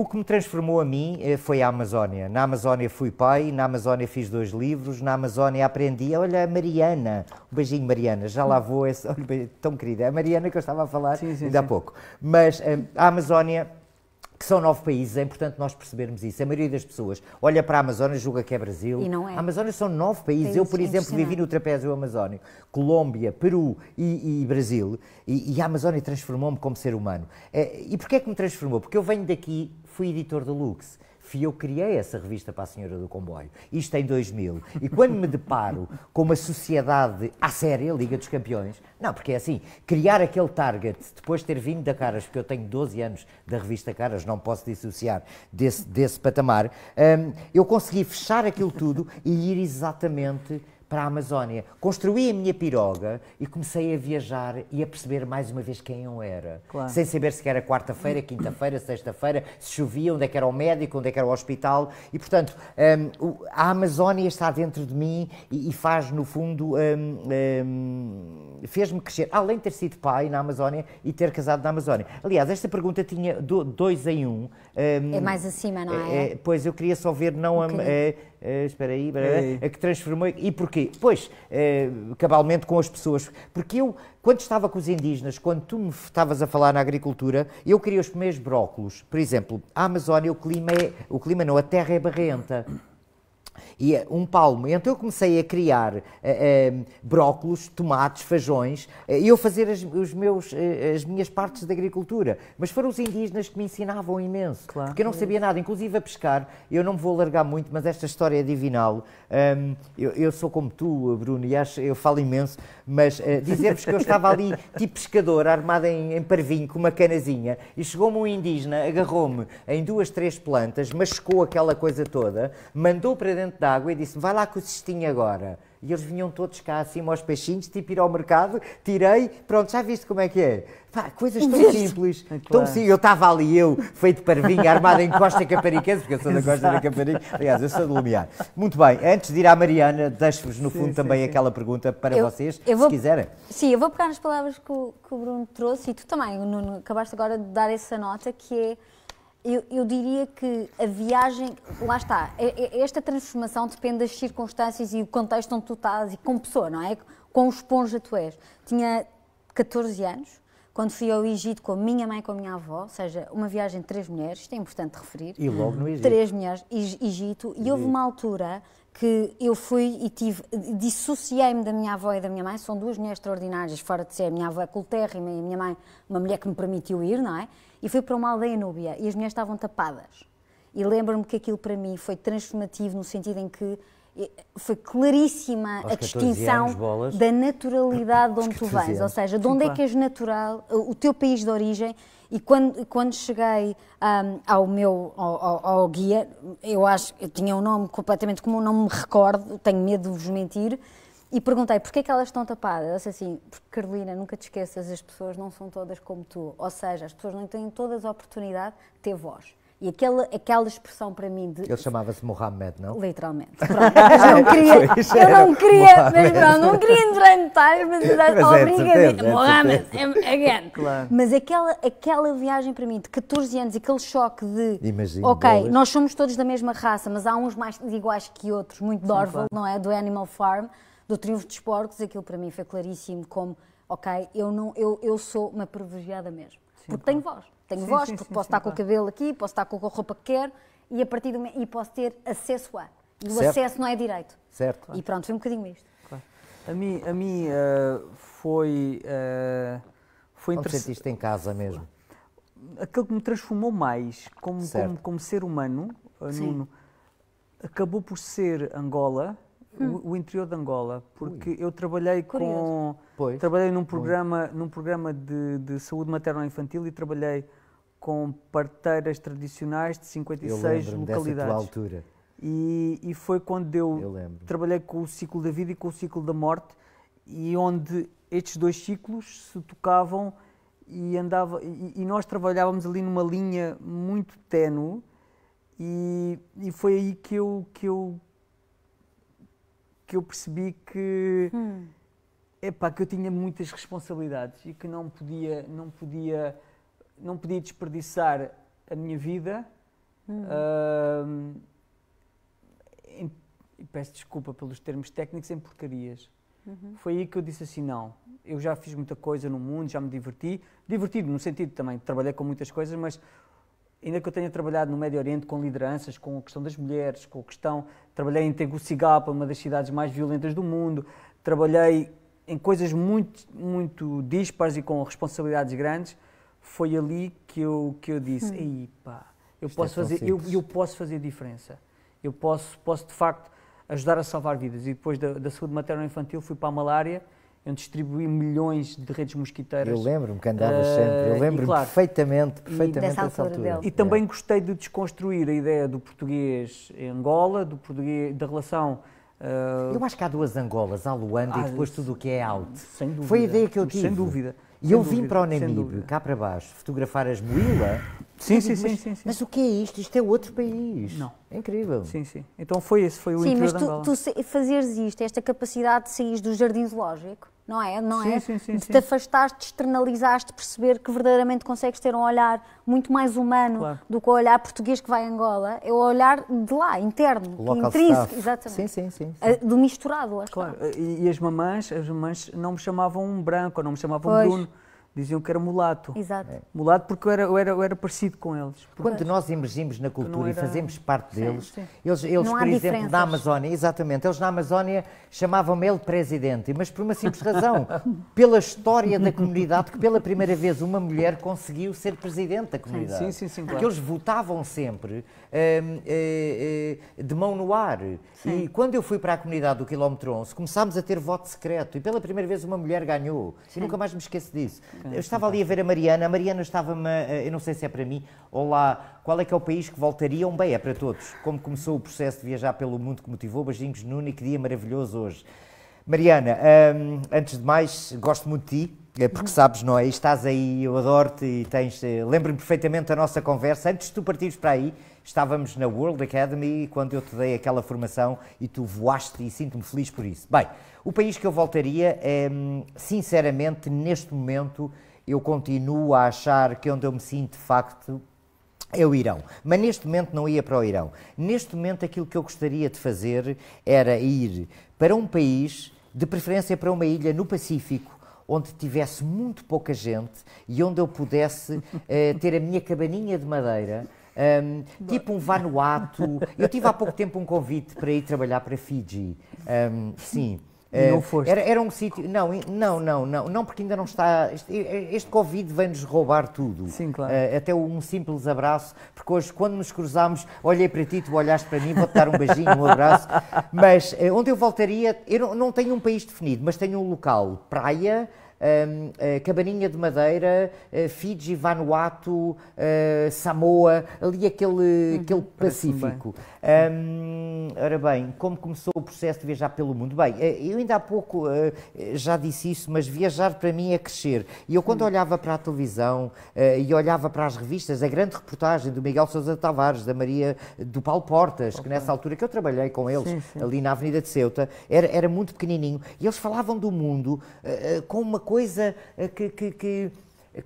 S2: o que me transformou a mim uh, foi a Amazónia. Na Amazónia fui pai, na Amazónia fiz dois livros, na Amazónia aprendi. Olha, a Mariana, um beijinho, Mariana, já lá vou. Esse, *laughs* olha, tão querida, a Mariana que eu estava a falar sim, sim, ainda sim. há pouco. Mas a Amazónia que são nove países, é importante nós percebermos isso. A maioria das pessoas olha para a Amazonas, julga que é Brasil. E não é. A Amazônia são nove países. países eu, por exemplo, vivi no trapézio amazónico, Colômbia, Peru e, e Brasil, e, e, a Amazónia transformou-me como ser humano. É, e porquê é que me transformou? Porque eu venho daqui, fui editor do Lux. Fui eu que criei essa revista para a Senhora do Comboio. Isto em 2000. E quando me deparo com uma sociedade à séria, Liga dos Campeões, não, porque é assim, criar aquele target, depois de ter vindo da Caras, porque eu tenho 12 anos da revista Caras, não posso dissociar desse, desse patamar, hum, eu consegui fechar aquilo tudo e ir exatamente para a Amazónia. Construí a minha piroga e comecei a viajar e a perceber mais uma vez quem eu era. Claro. Sem saber se era quarta-feira, quinta-feira, sexta-feira, se chovia, onde é que era o médico, onde é que era o hospital. E, portanto, um, a Amazónia está dentro de mim e, e faz, no fundo, um, um, fez-me crescer. Além de ter sido pai na Amazónia e ter casado na Amazónia. Aliás, esta pergunta tinha dois em um. Hum, é mais acima, não é? é? é pois, eu queria só ver, não... Um a, eh, espera aí, é. que transformou. E porquê? Pois, eh, cabalmente com as pessoas. Porque eu, quando estava com os indígenas, quando tu me estavas a falar na agricultura, eu queria os primeiros brócolos. Por exemplo, a Amazónia, o clima é. O clima não, a terra é barrenta. E eh, um palmo. Então eu comecei a criar uh, uh, brócolos, tomates, feijões, uh, eu fazer as, os meus, as minhas partes da agricultura. Mas foram os indígenas que me ensinavam imenso, claro. porque eu não sabia nada, inclusive a pescar. Eu não me vou alargar muito, mas esta história é divinal. Um, eu, eu, sou como tu, Bruno, e acho, eu falo imenso. Mas uh, eh, dizer-vos que eu estava ali, tipo pescador, armado em, em parvinho, com uma canazinha, e chegou-me um indígena, agarrou-me em duas, três plantas, machucou aquela coisa toda, mandou para dentro da água e disse: vai lá com o cestinho agora. E eles vinham todos cá acima aos peixinhos, tipo ir ao mercado, tirei, pronto, já viste como é que é? Pá, coisas tão simples. É Tão sim, eu estava ali, eu, feito parvinho, armado em Costa Capariquense, porque eu sou da Costa da Caparica. Aliás, eu sou de Lumiar. Muito bem, antes de ir à Mariana, deixo-vos no fundo também aquela pergunta para Eu- vocês, eu vou- se quiserem.
S3: Sim, eu vou pegar nas palavras que o, que o Bruno trouxe e tu também, o Nuno, acabaste agora de dar essa nota que é eu, eu, diria que a viagem, lá está, é, é, esta transformação depende das circunstâncias e o contexto onde tu estás e como pessoa, não é? Com esponja tu és. Tinha 14 anos, quando fui ao Egito com a minha mãe e com a minha avó, ou seja, uma viagem de três mulheres, isto é importante referir. E logo no Egito. Três mulheres, Egito, e houve uma altura que eu fui e tive, dissociei-me da minha avó e da minha mãe, são duas mulheres extraordinárias, fora de ser, a minha avó é cultérrima e a minha mãe, uma mulher que me permitiu ir, não é? E fui para uma aldeia núbia e as mulheres estavam tapadas. E lembro-me que aquilo para mim foi transformativo no sentido em que eh, foi claríssima a distinção anos, da naturalidade de onde tu vens, ou seja, de onde é Sim, é claro. que és natural, o teu país de origem e quando, quando cheguei um, ao meu ao, ao, ao, guia, eu acho que tinha um nome completamente comum, não me recordo, tenho medo de vos mentir, e perguntei porquê é que elas estão tapadas. disse assim, porque Carolina, nunca te esqueças, as pessoas não são todas como tu. Ou seja, as pessoas não têm todas a oportunidade de ter voz. E aquela, aquela expressão para mim de. Ele
S2: chamava-se Mohamed, não? Literalmente.
S3: Pronto, eu não *laughs* queria, é- eu não queria, mas pronto, não queria entrar em detalhes, mas, é, mas obrigadamente. É Mohamed, é again. É, claro. Mas aquela, aquela viagem para mim de 14 anos, aquele choque de. Imagino. Ok, nós somos todos da mesma raça, mas há uns mais iguais que outros, muito Dorval, claro. não é? Do Animal Farm, do Triunfo dos Porcos, aquilo para mim foi claríssimo como, ok, eu, não, eu, eu sou uma privilegiada mesmo. Sim, porque claro. tenho voz. Tenho sim, voz, sim, porque posso estar com o cabelo aqui, posso estar com a roupa que quero e, a partir do, e posso ter acesso a. E o certo. acesso não é direito. Certo. Claro. E pronto, foi um bocadinho isto.
S2: Claro. A mim, a mim uh, foi. Uh, foi interessante. sentiste em casa mesmo?
S4: Aquilo que me transformou mais como, como, como, ser humano, eh, Nuno, acabou por ser Angola, o, hum. o, interior de Angola, porque Ui. eu trabalhei Curioso. com. Pois. Trabalhei num programa, num programa de, de saúde materno-infantil e trabalhei com parteiras tradicionais de 56 eu localidades. Dessa tua altura. E, e foi quando eu, eu trabalhei com o ciclo da vida e com o ciclo da morte, e onde estes dois ciclos se tocavam e andava e, e nós trabalhávamos ali numa linha muito tenue e, e, foi aí que eu que eu que eu percebi que hum. epá, que eu tinha muitas responsabilidades e que não podia não podia não podia desperdiçar a minha vida. Hum. Uh, em, peço desculpa pelos termos técnicos, em porcarias. Uhum. Foi aí que eu disse assim: não, eu já fiz muita coisa no mundo, já me diverti. Divertido no sentido também, trabalhei com muitas coisas, mas ainda que eu tenha trabalhado no Médio Oriente com lideranças, com a questão das mulheres, com a questão. Trabalhei em Tegucigalpa, uma das cidades mais violentas do mundo. Trabalhei em coisas muito, muito dispares e com responsabilidades grandes foi ali que eu, que eu disse, hum. aí pá, eu é posso, é fazer, eu, eu, posso fazer diferença. Eu posso, posso, de facto, ajudar a salvar vidas. E depois da, da saúde materno-infantil fui para a malária, eu distribuí milhões de redes mosquiteiras. Eu lembro-me que uh, sempre, eu lembro-me claro, perfeitamente, perfeitamente dessa altura. altura. E também é. gostei de desconstruir a ideia do português em
S2: Angola, do português, da relação... Uh, eu acho que há duas Angolas, há Luanda ah, e depois tudo o que é out. Sem dúvida. Foi a ideia que eu tive. Sem dúvida. E eu vim para o Namíbio, cá para baixo, fotografar as moila. Sim, sim, digo, sim, mas,
S4: sim, sim, Mas o que é isto? Isto é outro país. Não. É incrível. Sim, sim. Então foi esse, foi o Sim, mas tu,
S3: tu fazeres isto, esta capacidade de sair do jardim zoológico, não é? Não sim, é? Sim, sim, de te afastar, de externalizar, de perceber que verdadeiramente consegues ter um olhar muito mais humano claro. do que o olhar português que vai a Angola, é o olhar de lá, interno, Local intrínseco, staff. exatamente. Sim, sim, sim. Ah,
S4: do misturado, lá Claro, e, e, as mamães, as mamães não me chamavam branco, não me chamavam pois. Bruno diziam que era mulato. Exato. É. Mulato porque eu
S2: era, eu era, eu era parecido com eles. Quando nós emergimos na cultura era... e fazemos parte sim, deles, sim. eles, eles por exemplo, diferenças. na Amazónia, exatamente, eles na Amazónia chamavam-me ele presidente, mas por uma simples razão, *laughs* pela história da comunidade, que pela primeira vez uma mulher conseguiu ser presidente da comunidade. Sim, sim, sim. sim claro. Porque eles votavam sempre Ehm, eh, eh, de mão no ar. Sim. E quando eu fui para a comunidade do quilómetro 11, começámos a ter voto secreto e pela primeira vez uma mulher ganhou. Sim. E nunca mais me esqueço disso. Sim. Eu estava ali a ver a Mariana, a Mariana estava-me, eu não sei se é para mim, olá, qual é que é o país que voltariam? Bem, é para todos. Como começou o processo de viajar pelo mundo que motivou, beijinhos Nuno e que dia maravilhoso hoje. Mariana, ehm, antes de mais, gosto muito de ti, eh, porque sabes, não é? Estás aí, eu adoro-te e tens. Lembro-me perfeitamente da nossa conversa. Antes de tu partires para aí, Estávamos na World Academy quando eu te dei aquela formação e tu voaste e sinto-me feliz por isso. Bem, o país que eu voltaria é, sinceramente, neste momento, eu continuo a achar que onde eu me sinto de facto é o Irão. Mas neste momento não ia para o Irão. Neste momento aquilo que eu gostaria de fazer era ir para um país, de preferência para uma ilha no Pacífico, onde tivesse muito pouca gente e onde eu pudesse eh, ter a minha cabaninha de madeira um, tipo um Vanuatu. Eu tive há pouco tempo um convite para ir trabalhar para Fiji. Um, sim. não foste. Era, era um sítio. Não, não, não, não, não, porque ainda não está. Este, este Covid vem-nos roubar tudo. Sim, claro. Uh, até um simples abraço, porque hoje, quando nos cruzámos, olhei para ti, tu olhaste para mim, vou-te dar um beijinho, um abraço. Mas uh, onde eu voltaria, eu não, não tenho um país definido, mas tenho um local, praia, eh, cabaninha de Madeira, eh, Fiji, Vanuatu, eh, Samoa, ali aquele, uhum, aquele Pacífico. Um, ora bem, como começou o processo de viajar pelo mundo? Bem, eu ainda há pouco já disse isso, mas viajar para mim é crescer. E eu quando uhum. olhava para a televisão e olhava para as revistas, a grande reportagem do Miguel Sousa Tavares, da Maria do Paulo Portas, okay. que nessa altura que eu trabalhei com eles, sim, sim. ali na Avenida de Ceuta, era, era muito pequenininho, e eles falavam do mundo com uma coisa eh, que, que, que,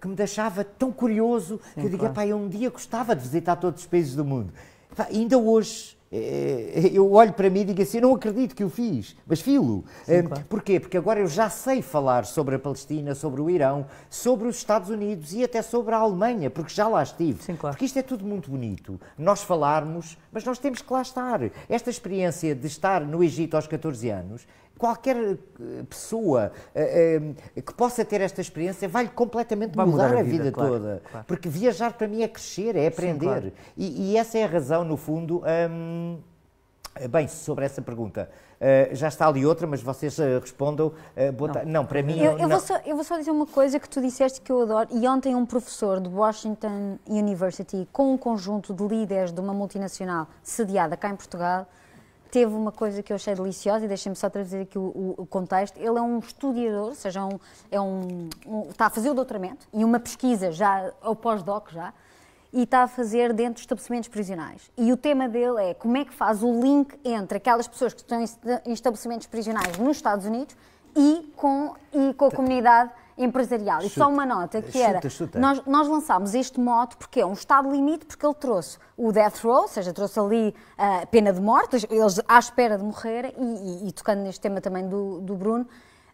S2: que me deixava tão curioso Sim, que eu digo, claro. eu um dia gostava de visitar todos os países do mundo. Pá, ainda hoje eh, eu olho para mim e digo assim, não acredito que eu fiz, mas filo. Sim, eh, claro. Porquê? Porque agora eu já sei falar sobre a Palestina, sobre o Irão, sobre os Estados Unidos e até sobre a Alemanha, porque já lá estive. Sim, claro. Porque isto é tudo muito bonito, nós falarmos, mas nós temos que lá estar. Esta experiência de estar no Egito aos 14 anos qualquer eh, pessoa uh, uh, que possa ter esta experiência vai-lhe completamente vai mudar, mudar, a vida, vida claro, toda. Claro. Porque viajar para mim é crescer, é aprender. Sim, claro. e, e, essa é a razão, no fundo. Um, Bem, sobre essa pergunta, uh, já está ali outra, mas vocês uh, respondam. Uh, não. não. para mim. Eu, eu, não... Vou só,
S3: eu, Vou só, dizer uma coisa que tu disseste que eu adoro. E ontem, um professor de Washington University, com um conjunto de líderes de uma multinacional sediada cá em Portugal, teve uma coisa que eu achei deliciosa, e deixem-me só traduzir aqui o, o, contexto. Ele é um estudiador, ou seja, é um, é um, um, está a fazer o doutoramento e uma pesquisa já, ao é pós-doc já, e está a fazer dentro de estabelecimentos prisionais. E o tema dele é como é que faz o link entre aquelas pessoas que estão em estabelecimentos prisionais nos Estados Unidos e com, e com a tá. comunidade empresarial. e só uma nota que era, Nós, nós lançámos este moto porque é um estado limite, porque ele trouxe o death row, ou seja, trouxe ali a uh, pena de morte, eles à espera de morrer, e, e, e tocando neste tema também do, do, Bruno,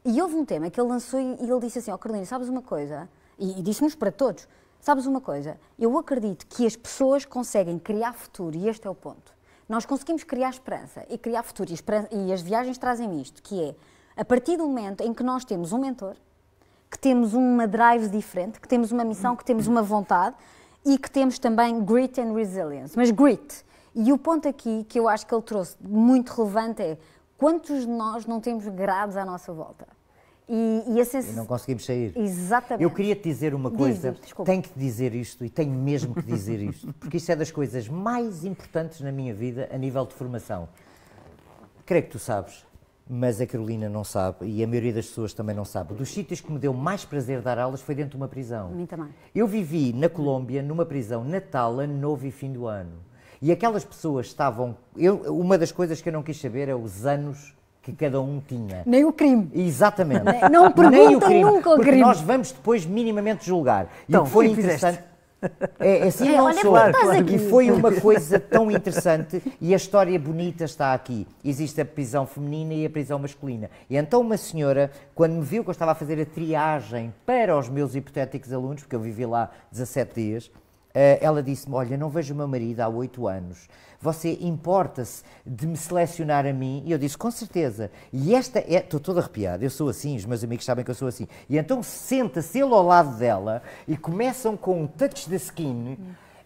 S3: e houve um tema que ele lançou e, e ele disse assim, ó oh, Carolina, sabes uma coisa? E, e disse-nos para todos, sabes uma coisa? Eu acredito que as pessoas conseguem criar futuro, e este é o ponto. Nós conseguimos criar esperança e criar futuro, e, e as viagens trazem isto, que é, a partir do momento em que nós temos um mentor, que temos uma drive diferente, que temos uma missão, que temos uma vontade e que temos também grit and resilience. Mas grit. E o ponto aqui que eu acho que ele trouxe muito relevante é quantos de nós não temos grados à nossa volta? E, e, sens... e, não
S2: conseguimos sair. Exatamente. Eu queria te dizer uma coisa, Diz tenho que dizer isto e tenho mesmo que dizer isto, *laughs* porque isto é das coisas mais importantes na minha vida a nível de formação. Creio que tu sabes mas a Carolina não sabe e a maioria das pessoas também não sabe. Dos sítios que me deu mais prazer dar aulas foi dentro de uma prisão. A mim também. Eu vivi na Colômbia, numa prisão, Natal, Ano Novo e Fim do Ano. E aquelas pessoas estavam. Eu, uma das coisas que eu não quis saber é os anos que cada um tinha. Nem o crime. Exatamente. Não pergunta Nem o crime, nunca o crime. Nós vamos depois minimamente julgar. Então, e o que foi que é interessante. Fizeste? *laughs* É, é, assim é, não olha, sou. E foi uma coisa tão interessante e a história bonita está aqui. Existe a prisão feminina e a prisão masculina. E então uma senhora, quando me viu que eu estava a fazer a triagem para os meus hipotéticos alunos, porque eu vivi lá 17 dias, eh, ela disse-me: Olha, não vejo o meu marido há oito anos. Você importa-se de me selecionar a mim? E eu disse: Com certeza. E esta é. Estou toda arrepiada eu sou assim, os meus amigos sabem que eu sou assim. E então senta-se ele ao lado dela e começam com um touch de skin.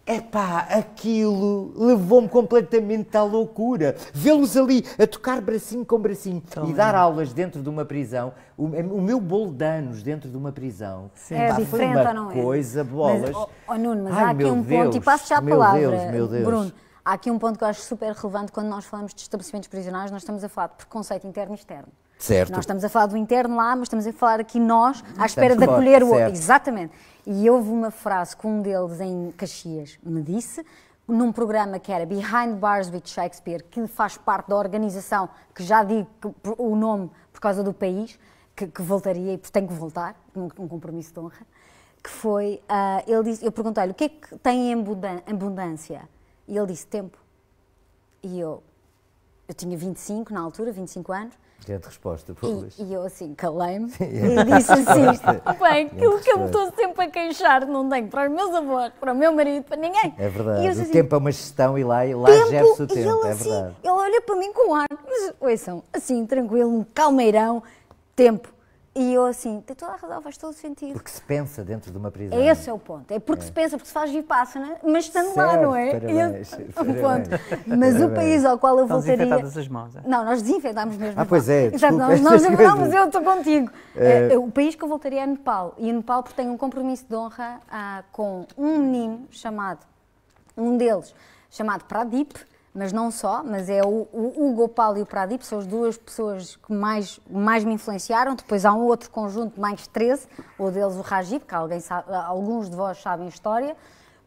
S2: Epá, aquilo levou-me completamente à loucura. Vê-los ali a tocar bracinho com bracinho e dar aulas dentro de uma prisão, o, o, meu bolo de anos dentro de uma prisão, Sim. É diferente, foi uma não é? coisa, bolas. Mas, oh, oh
S3: Nuno, mas Ai, há aqui um Deus, ponto, e passo já a meu palavra, Deus, meu Deus. Bruno. Há aqui um ponto que eu acho super relevante quando nós falamos de estabelecimentos prisionais, nós estamos a falar de preconceito interno e externo. Certo. Nós estamos a falar do interno lá, mas estamos a falar aqui nós, à espera estamos de acolher fora, o outro. Exatamente. E houve uma frase que um deles em Caxias me disse, num programa que era Behind Bars with Shakespeare, que faz parte da organização, que já digo o nome por causa do país, que, que voltaria e tenho que voltar, um, um compromisso de honra, que foi, uh, ele disse, eu perguntei-lhe, o que é que tem em abundância? E ele disse, tempo. E eu, eu tinha 25 na altura, 25 anos,
S2: Grande resposta, pois.
S3: E, e eu assim, calei-me e disse assim, *laughs* oh, bem, aquilo que eu me estou sempre a queixar não tenho para os meus avós, para o meu marido, para ninguém. É
S2: verdade, o assim, tempo é uma gestão e lá, lá gera-se o tempo, ele, é assim, verdade.
S3: Ele olha para mim com ar, mas oiçam, assim, tranquilo, um calmeirão, tempo. E eu assim, tem toda a razão, faz todo sentido. Porque
S2: se pensa dentro de uma prisão. É esse
S3: é o ponto. É porque é. se pensa, porque se faz vipassana, né? mas estando certo, lá, não é? Parabéns, esse, *laughs* ponto. mas o país ao qual eu voltaria... Estão
S4: as mãos, é? Não,
S3: nós desinfetámos mesmo. Ah, pois é, Exato, nós, nós desinfetámos, é eu estou contigo. É. é o país que eu voltaria é Nepal. E o Nepal porque tenho um compromisso de honra ah, com um menino chamado, um deles, chamado Pradip, mas não só, mas é o, Gopal Hugo Paulo e o Pradip, são as duas pessoas que mais, mais me influenciaram. Depois há um outro conjunto, mais 13, ou deles o Rajib, que alguém sabe, alguns de vós sabem a história,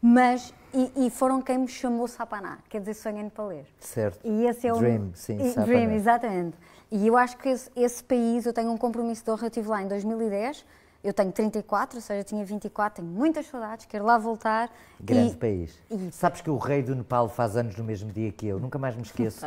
S3: mas e, e, foram quem me chamou Sapaná, quer dizer sonho em é palês. Certo. E esse é o Dream, sim, e, Sapaná. Dream, exatamente. E eu acho que esse, esse, país, eu tenho um compromisso de honra, estive lá em 2010, eu tenho 34, ou seja, tinha 24, tenho muitas saudades, quero lá voltar. Grande e...
S2: país. E... Sabes que o rei do Nepal faz anos no mesmo dia que eu, nunca mais me *laughs* esqueço.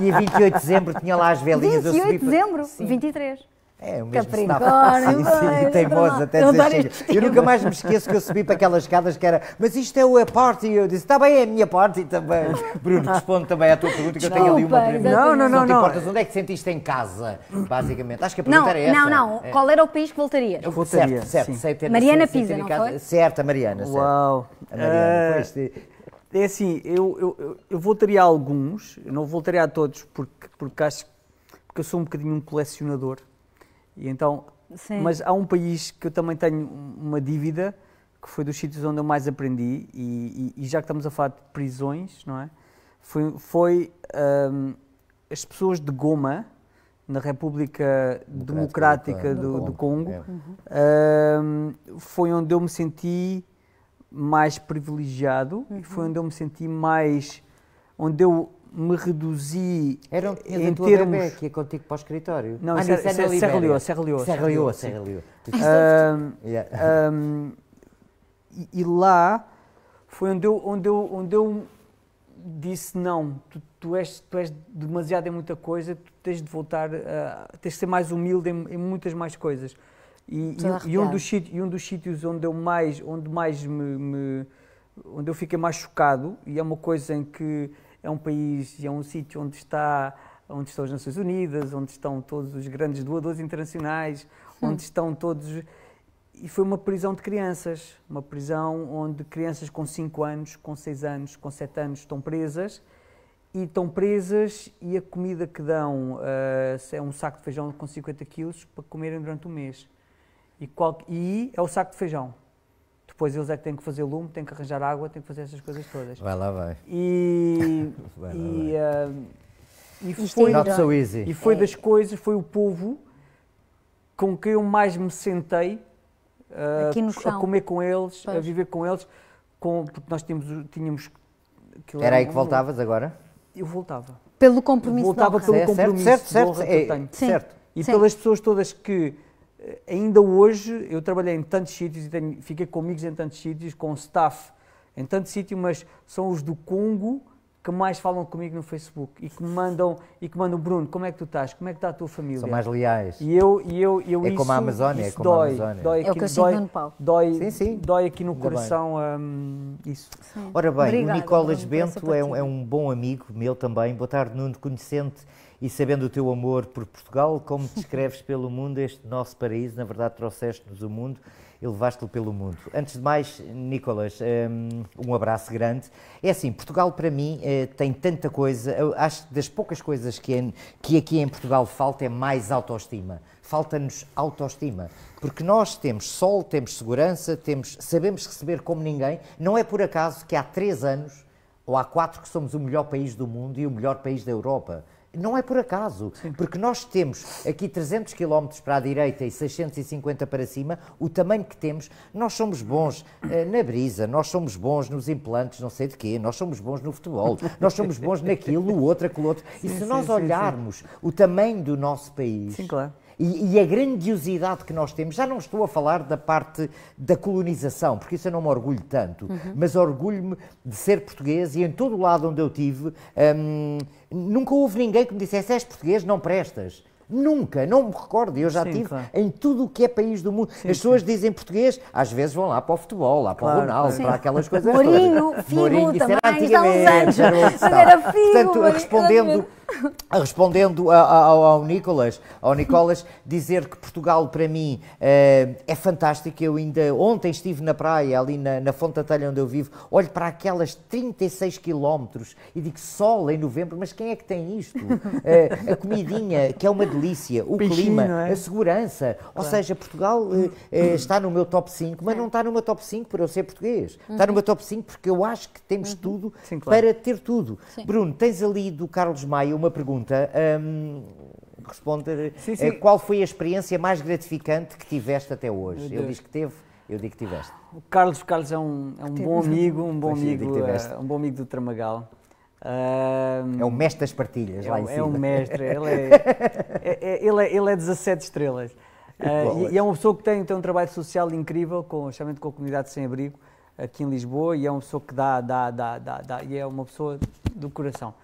S2: Dia 28 de dezembro tinha lá as velhinhas. 28 de dezembro? 23. É, o mesmo Capricórnio, sim, sim, teimoso até dizer assim, Eu nunca mais me esqueço que eu subi para aquelas escadas que era, mas isto é a party. e eu disse, está bem, é a minha e também. *laughs* Bruno, responde também à tua pergunta, que eu tenho ali uma para mim. Não, não, não. Não importa. importas, onde é que sentiste em casa, basicamente? Acho que a pergunta não, era essa. Não, não, é. qual
S3: era o país que voltarias? Eu voltaria, certo, certo. Mariana Pisa, não foi?
S2: Certo, a Mariana, Uau.
S4: A Mariana, ah, É assim, eu, eu, eu voltaria a alguns, não voltaria a todos, porque, porque acho que eu sou um bocadinho um colecionador. E então, Sim. mas há um país que eu também tenho uma dívida, que foi dos sítios onde eu mais aprendi, e, e, e já que estamos a falar de prisões, não é? Foi, foi um, as pessoas de Goma, na República Democrática, Democrática do, do, Congo, é. um, uhum. hum, foi onde eu me senti mais privilegiado uhum. e foi uhum. onde eu me senti mais. onde eu me reduzi Era onde tinhas em a termos... que
S2: ia contigo para o escritório? Não, ah, Serra, é é Serra Leoa, Serra Leoa. Serra Leoa, Serra Leoa. Tipo, é
S4: e lá foi onde eu, onde eu, onde eu disse não, tu, tu, és, tu és demasiado em muita coisa, tu tens de voltar, a, tens de ser mais humilde em, em muitas mais coisas. E, e, e, um dos sítios, e um dos sítios onde eu mais, onde mais me, me, onde eu fiquei mais chocado, e é uma coisa em que é um país, é um sítio onde está onde estão as Nações Unidas, onde estão todos os grandes doadores internacionais, Sim. Hum. onde estão todos e foi uma prisão de crianças, uma prisão onde crianças com 5 anos, com 6 anos, com 7 anos estão presas e estão presas e a comida que dão uh, é um saco de feijão com 50 quilos para comerem durante um mês. E, qual, e é o saco de feijão depois eles é que têm que fazer lume, têm que arranjar água, têm que fazer essas coisas todas. Vai lá, vai. E. *laughs* vai lá, e, vai. Uh, e é foi, Not so easy. E foi das coisas, foi o povo com quem eu mais me sentei uh, a comer com eles, pois. a viver com eles, com, porque nós tínhamos. tínhamos Era aí que voltavas agora? Eu voltava. Pelo compromisso Voltava pelo compromisso. Certo, certo, é, E pelas pessoas todas que eh, ainda hoje eu trabalhei em tantos sítios e tenho, fiquei com amigos em tantos sítios, com staff em tantos sítios mas são os do Congo que mais falam comigo no Facebook e que me mandam e que mandam Bruno, como é que tu estás? Como é que está a tua família? São mais leais. E eu e eu e eu é, é isso, como a Amazônia, é como dói, a Amazônia. Dói aqui, é o que eu dói, no Dói, sim, sim. dói aqui no Ainda coração hum,
S2: isso. Sim. Ora bem, Obrigada, o Nicolas Bruno, Bento é um, é um bom amigo meu também. Boa tarde, Nuno, conhecente e sabendo o teu amor por Portugal, como descreves pelo mundo este nosso paraíso? Na verdade, trouxeste-nos o mundo e levaste-lo pelo mundo. Antes de mais, Nicolas, hum, um abraço grande. É assim, Portugal para mim eh, tem tanta coisa, eu acho que das poucas coisas que, é, que aqui em Portugal falta é mais autoestima. Falta-nos autoestima, porque nós temos sol, temos segurança, temos, sabemos receber como ninguém. Não é por acaso que há três anos ou há quatro que somos o melhor país do mundo e o melhor país da Europa não é por acaso, Sim. porque nós temos aqui 300 km para a direita e 650 para cima, o tamanho que temos, nós somos bons eh, na brisa, nós somos bons nos implantes, não sei de quê, nós somos bons no futebol, nós somos bons naquilo, outra, aquilo outro. Sim, e se sim, nós olharmos o tamanho do nosso país, claro e, e, a grandiosidade que nós temos. Já não estou a falar da parte da colonização, porque isso eu não me orgulho tanto, uhum. mas orgulho-me de ser português e em todo o lado onde eu tive, hum, nunca houve ninguém que me dissesse: és português, não prestas. Nunca, não me recordo. Eu já sim, tive claro. em tudo o que é país do mundo. Sim, As pessoas sim. dizem português, às vezes vão lá para o futebol, lá para claro, o Ronaldo, para aquelas coisas. Mourinho, Figo Mourinho, isso também, era antigamente. Era, Mas era figo, Portanto, respondendo *laughs* Respondendo ao, Nicolas, ao Nicolas, dizer que Portugal para mim é, é fantástico. Eu ainda ontem estive na praia, ali na, na Fonte da onde eu vivo, olho para aquelas 36 quilómetros e digo sol em novembro, mas quem é que tem isto? *laughs* Eh, a comidinha, que é uma delícia, o Peixinho, clima, é? a segurança. Claro. Ou seja, Portugal eh, uhum. está no meu top 5, mas é. não está no meu top 5 por eu ser português. Uhum. Está no uhum. meu top 5 porque eu acho que temos uhum. tudo Sim, claro. para ter tudo. Sim. Bruno, tens ali do Carlos Maia uma pergunta. Um, Sim, é sim. Qual foi a experiência mais gratificante que tiveste até hoje? Ele diz que teve. Eu digo que tiveste.
S4: O Carlos Carlos é um, é um bom amigo, um bom amigo, eh, um bom amigo do Tramagal. é o mestre das partilhas é, lá em é cima. É um mestre, ele é, *laughs* é, é, ele, é ele é 17 estrelas. Uh, e, é uma pessoa que tem, tem um trabalho social incrível, com, especialmente com a comunidade sem abrigo, aqui em Lisboa, e é uma pessoa que dá, dá, dá, dá, dá e é uma pessoa do coração.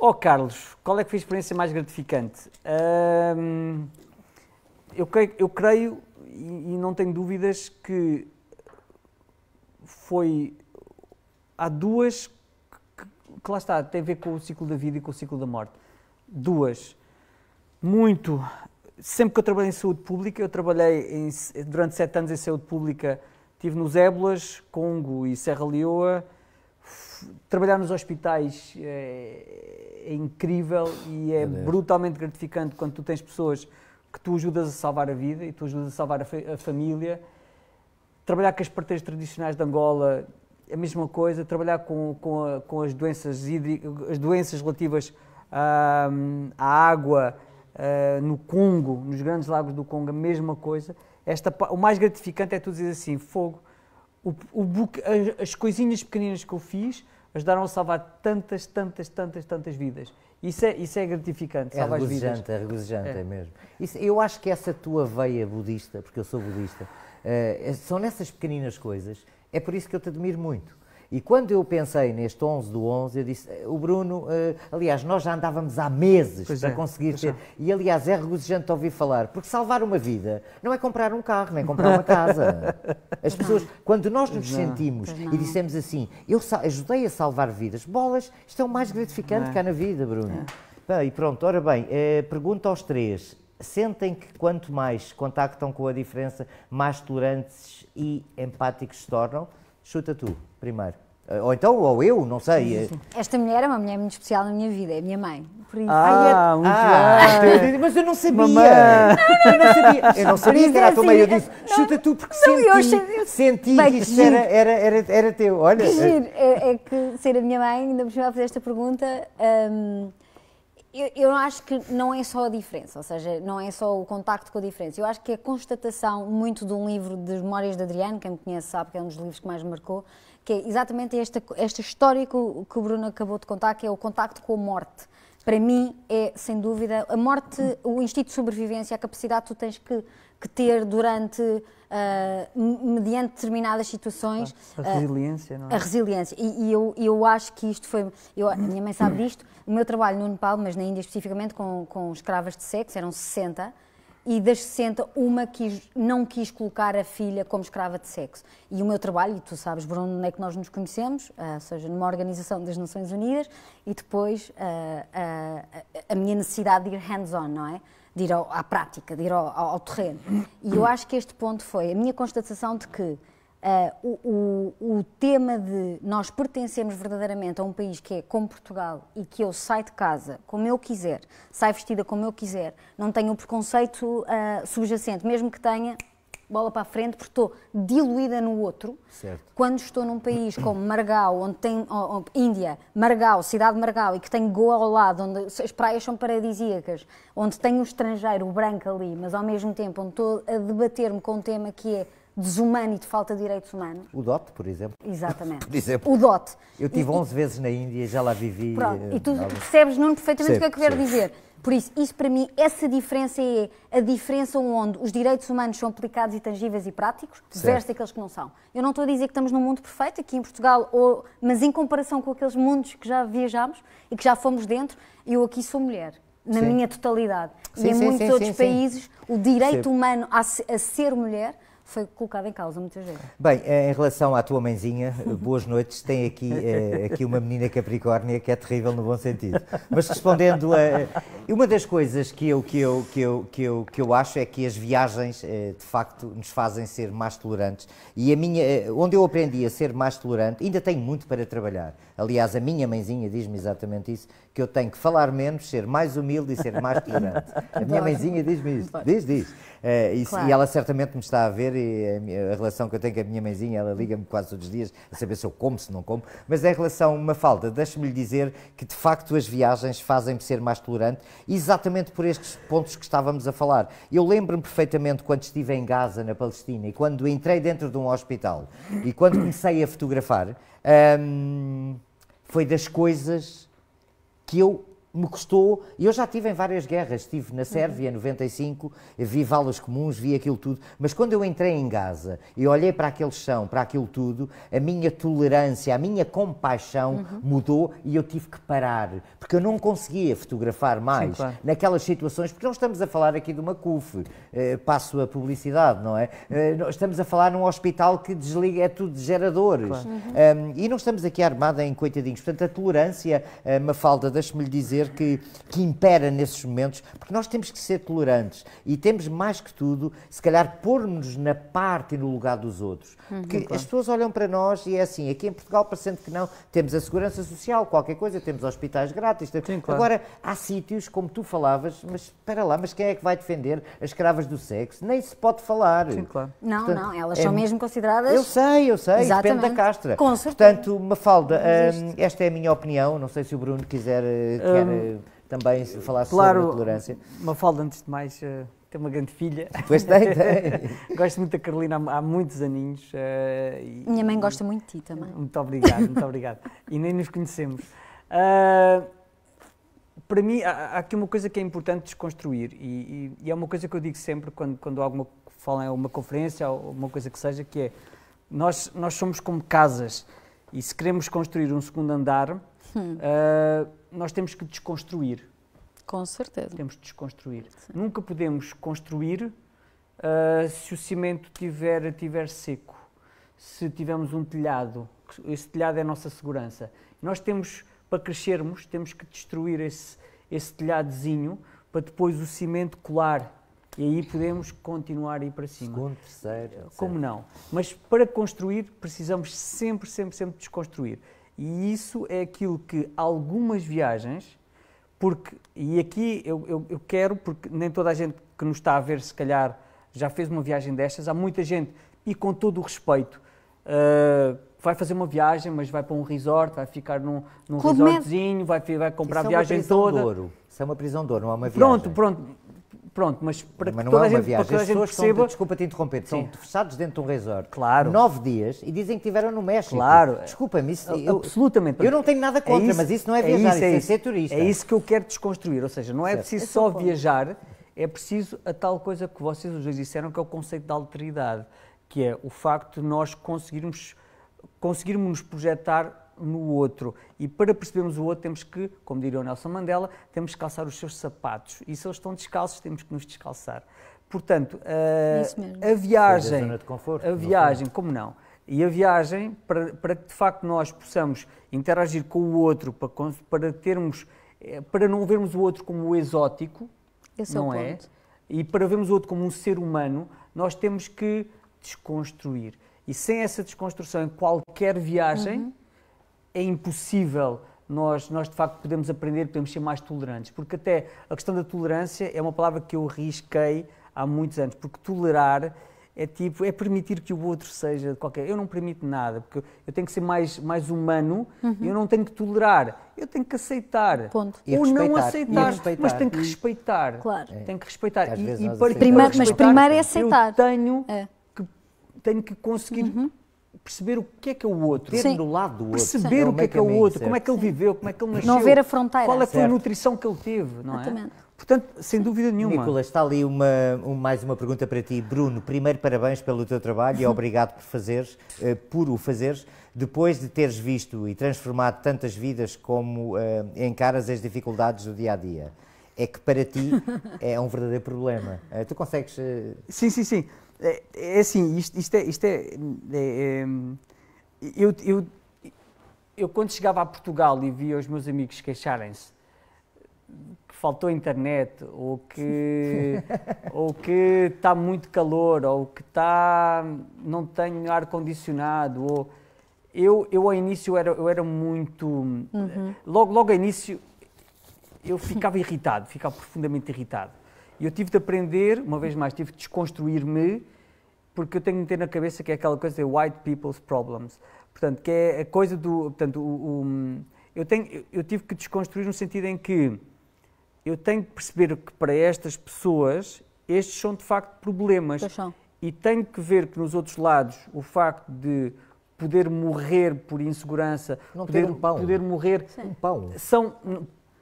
S4: Oh, Carlos, qual é que foi a experiência mais gratificante? eu creio, eu creio e, e não tenho dúvidas que foi. Há duas que, que lá está, tem a ver com o ciclo da vida e com o ciclo da morte. Duas. Muito. Sempre que eu trabalhei em saúde pública, eu trabalhei em, durante sete anos em saúde pública, estive nos Ébolas, Congo e Serra Leoa. Trabalhar nos hospitais é, é incrível e é brutalmente gratificante quando tu tens pessoas que tu ajudas a salvar a vida e tu ajudas a salvar a, fa a família. Trabalhar com as parteiras tradicionais de Angola, é a mesma coisa. Trabalhar com, com, a, com as, doenças as doenças relativas à, à água ah, no Congo, nos grandes lagos do Congo, a mesma coisa. Esta, o mais gratificante é tu dizer assim, fogo, o, o, as, as coisinhas pequeninas que eu fiz ajudaram a salvar tantas, tantas, tantas, tantas vidas. Isso é,
S2: isso é gratificante, é salvar vidas. É regozijante, é, é mesmo. Isso, eu acho que essa tua veia budista, porque eu sou budista, uh, são nessas pequeninas coisas, é por isso que eu te admiro muito. E quando eu pensei neste 11 do 11, eu disse, eh, o Bruno, eh, aliás, nós já andávamos há meses pois para é, conseguir ter. É. E aliás, é regozijante ouvir falar, porque salvar uma vida não é comprar um carro, nem comprar uma casa. *laughs* As pessoas, não. quando nós nos não. sentimos não. e dissemos assim, eu ajudei a salvar vidas, bolas, isto é o mais gratificante é? que há na vida, Bruno. É. e pronto, ora bem, eh, pergunta aos três. Sentem que quanto mais contactam com a diferença, mais tolerantes e empáticos se tornam? Chuta tu primeiro. Eh, ou então, ou eu, não sei. Eh.
S3: Esta mulher é uma mulher muito especial na minha vida, é a minha mãe. Por isso. Ah, é- ah, muito então ah, Mas eu não sabia. Mamãe. Não, não, não. Eu não sabia. Eu não sabia
S2: que é era a tua mãe. Eu assim,
S3: disse, chuta
S2: tu, porque não, senti, eu, senti bem, que isto era, era, era, era teu. Olha. Que eh, giro.
S3: É, é, que ser a minha mãe, ainda me chamava a fazer esta pergunta. Hum, eu, eu acho que não é só a diferença, ou seja, não é só o contacto com a diferença. Eu acho que a constatação muito de um livro de Memórias de Adriano, quem me conhece sabe que é um dos livros que mais me marcou, que é exatamente esta, esta história que o, que o Bruno acabou de contar, que é o contacto com a morte. Para mim é, sem dúvida, a morte, o instinto de sobrevivência, a capacidade que tu tens que, que ter durante, uh, mediante determinadas situações. A resiliência, uh, não é? A resiliência. E, e, eu, eu acho que isto foi. Eu, a minha mãe sabe *coughs* disto. O meu trabalho no Nepal, mas na Índia especificamente, com, com escravas de sexo, eram 60 e das 60, uma quis, não quis colocar a filha como escrava de sexo. E o meu trabalho, e tu sabes, Bruno, onde é que nós nos conhecemos, uh, ou seja, numa organização das Nações Unidas, e depois uh, uh, a minha necessidade de ir hands-on, não é? De ir ao, à prática, de ir ao, ao, ao terreno. E eu acho que este ponto foi a minha constatação de que Uh, o, o, o, tema de nós pertencemos verdadeiramente a um país que é como Portugal e que eu saio de casa como eu quiser, saio vestida como eu quiser, não tenho o preconceito uh, subjacente, mesmo que tenha bola para a frente, porque estou diluída no outro. Certo. Quando estou num país como Margal onde tem oh, oh, Índia, Margal cidade de Margal e que tem Goa ao lado, onde as praias são paradisíacas, onde tem o um estrangeiro branco ali, mas ao mesmo tempo onde estou a debater-me com um tema que é desumano e de falta de direitos humanos.
S2: O DOT, por exemplo.
S3: Exatamente. *laughs* por exemplo. O DOT. Eu tive 11
S2: e... vezes na Índia, já lá vivi. Pronto, e tu percebes,
S3: Nuno, perfeitamente o que é que quero dizer. Por isso, isso para mim, essa diferença é a diferença onde os direitos humanos são aplicados e tangíveis e práticos, versus aqueles que não são. Eu não estou a dizer que estamos num mundo perfeito aqui em Portugal, ou, mas em comparação com aqueles mundos que já viajamos e que já fomos dentro, eu aqui sou mulher, na sim. minha totalidade. Sim, e em sim, muitos outros países, o direito humano a ser mulher foi colocado em causa muitas vezes.
S2: Bem, eh, em relação à tua mãezinha, eh, boas noites, tem aqui, eh, aqui uma menina capricórnia que é terrível no bom sentido. Mas respondendo a... Uma das coisas que eu, que eu, que eu, que eu, que eu acho é que as viagens, de facto, nos fazem ser mais tolerantes. E a minha, onde eu aprendi a ser mais tolerante, ainda tenho muito para trabalhar, Aliás, a minha mãezinha diz-me exatamente isso, que eu tenho que falar menos, ser mais humilde e ser mais tolerante. a minha mãezinha diz-me isso, diz, diz. Uh, isso, claro. E ela certamente me está a ver e a, a relação que eu tenho com a minha mãezinha, ela liga-me quase todos os dias a saber se eu como, se não como. Mas em relação a uma falda, deixe-me lhe dizer que de facto as viagens fazem-me ser mais tolerante, exatamente por estes pontos que estávamos a falar. Eu lembro-me perfeitamente quando estive em Gaza, na Palestina, e quando entrei dentro de um hospital e quando comecei a fotografar. Um, ehm, foi das coisas que eu me custou, e eu já tive em várias guerras, estive na Sérvia em uhum. 95, vi valas comuns, vi aquilo tudo, mas quando eu entrei em Gaza e olhei para aquele chão, para aquilo tudo, a minha tolerância, a minha compaixão uhum. mudou e eu tive que parar, porque eu não conseguia fotografar mais Sim, claro. naquelas situações, porque não estamos a falar aqui de uma CUF, eh, passo a publicidade, não é? Eh, estamos a falar num hospital que desliga, é tudo de geradores, claro. uhum. um, e não estamos aqui armada em coitadinhos, portanto a tolerância, uma Mafalda, deixe-me lhe dizer, dizer que, que impera nesses momentos, porque nós temos que ser tolerantes e temos mais que tudo, se calhar, pôr-nos na parte e no lugar dos outros. Uhum, porque claro. as pessoas olham para nós e é assim, aqui em Portugal, parecendo que não, temos a segurança social, qualquer coisa, temos hospitais grátis. Temos... Sim, claro. Agora, há sítios, como tu falavas, mas espera lá, mas quem é que vai defender as escravas do sexo? Nem se pode falar. Sim, claro. Não, Portanto, não, elas é... são mesmo
S3: consideradas... Eu sei, eu sei, Exatamente. depende da castra. Com certeza.
S2: Portanto, Mafalda, hum, esta é a minha opinião, não sei se o Bruno quiser... Eh, hum, é eh, também falar claro, sobre a tolerância.
S4: Uma falda, antes de mais, eh, tem uma grande filha. Pois tem, *laughs* tem. Gosto muito da Carolina há, muitos aninhos. Eh, Minha mãe gosta muito de ti também. Muito obrigado, muito obrigado. E nem nos conhecemos. Uh, para mim, há, aqui uma coisa que é importante desconstruir e, e, e, é uma coisa que eu digo sempre quando, quando alguma, falam em uma conferência ou uma coisa que seja, que é nós, nós somos como casas e se queremos construir um segundo andar, hum nós temos que desconstruir. Com certeza. Temos que desconstruir. Sim. Nunca podemos construir uh, se o cimento tiver, tiver seco, se tivermos um telhado, esse telhado é a nossa segurança. Nós temos, para crescermos, temos que destruir esse, esse telhadozinho para depois o cimento colar e aí podemos continuar a ir para cima. Segundo, terceiro. Como não? Mas para construir precisamos sempre, sempre, sempre desconstruir. E isso é aquilo que algumas viagens, porque, e aqui eu, eu, eu quero, porque nem toda a gente que nos está a ver, se calhar, já fez uma viagem destas, há muita gente, e com todo o respeito, uh, vai fazer uma viagem, mas vai para um resort, vai ficar num, num resortzinho, vai, vai comprar Isso a viagem é uma prisão toda. De ouro.
S2: Isso é uma prisão de ouro, não é uma viagem. Pronto, pronto. Pronto, mas para mas que toda é a gente, viagem. perceba... São, desculpa te interromper, são fechados dentro de um resort. Claro. Nove dias e dizem que tiveram no México. Claro. Desculpa-me, isso... Eu, absolutamente. Eu não tenho nada é contra, é isso, mas isso não é, é viajar, é isso, é, isso. ser turista. É isso que eu quero desconstruir,
S4: ou seja, não é certo. preciso é só viajar, é preciso a tal coisa que vocês os dois disseram, que é o conceito da alteridade, que é o facto de nós conseguirmos, conseguirmos nos projetar no outro. E para percebermos o outro, temos que, como diria o Nelson Mandela, temos que calçar os seus sapatos. E se eles estão descalços, temos que nos descalçar. Portanto, a, eh, a viagem. A zona de conforto, a viagem, como não? E a viagem, para, para que de facto nós possamos interagir com o outro, para, para termos. Eh, para não vermos o outro como o exótico, Esse é não é? é? E para vermos o outro como um ser humano, nós temos que desconstruir. E sem essa desconstrução em qualquer viagem, uhum é impossível nós, nós de facto podemos aprender, podemos ser mais tolerantes, porque até a questão da tolerância é uma palavra que eu risquei há muitos anos, porque tolerar é tipo, é permitir que o outro seja qualquer. Eu não permito nada, porque eu tenho que ser mais, mais humano uhum. eu não tenho que tolerar, eu tenho que aceitar. Ponto. Ou não aceitar, mas tenho que respeitar. Claro. É. Tenho que respeitar. E, e para, para respeitar, mas primeiro é aceitar. Eu tenho, é. que, tenho que conseguir uhum perceber o que é que é o outro. Ter do lado do outro. Perceber Sim. É o que é que é o outro, como é que ele viveu, como é que ele nasceu. Não ver a fronteira. Qual é a a nutrição que ele teve, não é? Exatamente. é? Portanto, sem dúvida nenhuma. Nicolas,
S2: está ali uma, um, mais uma pergunta para ti. Bruno, primeiro parabéns pelo teu trabalho e *laughs* obrigado por fazeres, uh, por o fazeres. Depois de teres visto e transformado tantas vidas, como uh, encaras as dificuldades do dia a dia? É que para ti *laughs* é um verdadeiro problema. Uh, tu consegues. Sim, sim, sim.
S4: É, é assim, isto, isto é. Isto é, é hum, eu, eu, eu, quando chegava a Portugal e via os meus amigos queixarem-se que faltou internet, ou que, *laughs* ou que está muito calor, ou que está, não tenho ar-condicionado, ou... Eu, eu ao início era, eu era muito... Uhum. Logo, logo ao início eu ficava irritado, ficava profundamente irritado. E eu tive de aprender, uma vez mais, tive de desconstruir-me, porque eu tenho de ter na cabeça que é aquela coisa de white people's problems. Portanto, que é a coisa do. Portanto, o, o, eu, tenho, eu tive que desconstruir no sentido em que eu tenho de perceber que para estas pessoas estes são de facto problemas. Paixão. E tenho que ver que nos outros lados o facto de poder morrer por insegurança, não poder, um pão. poder morrer, um pão. são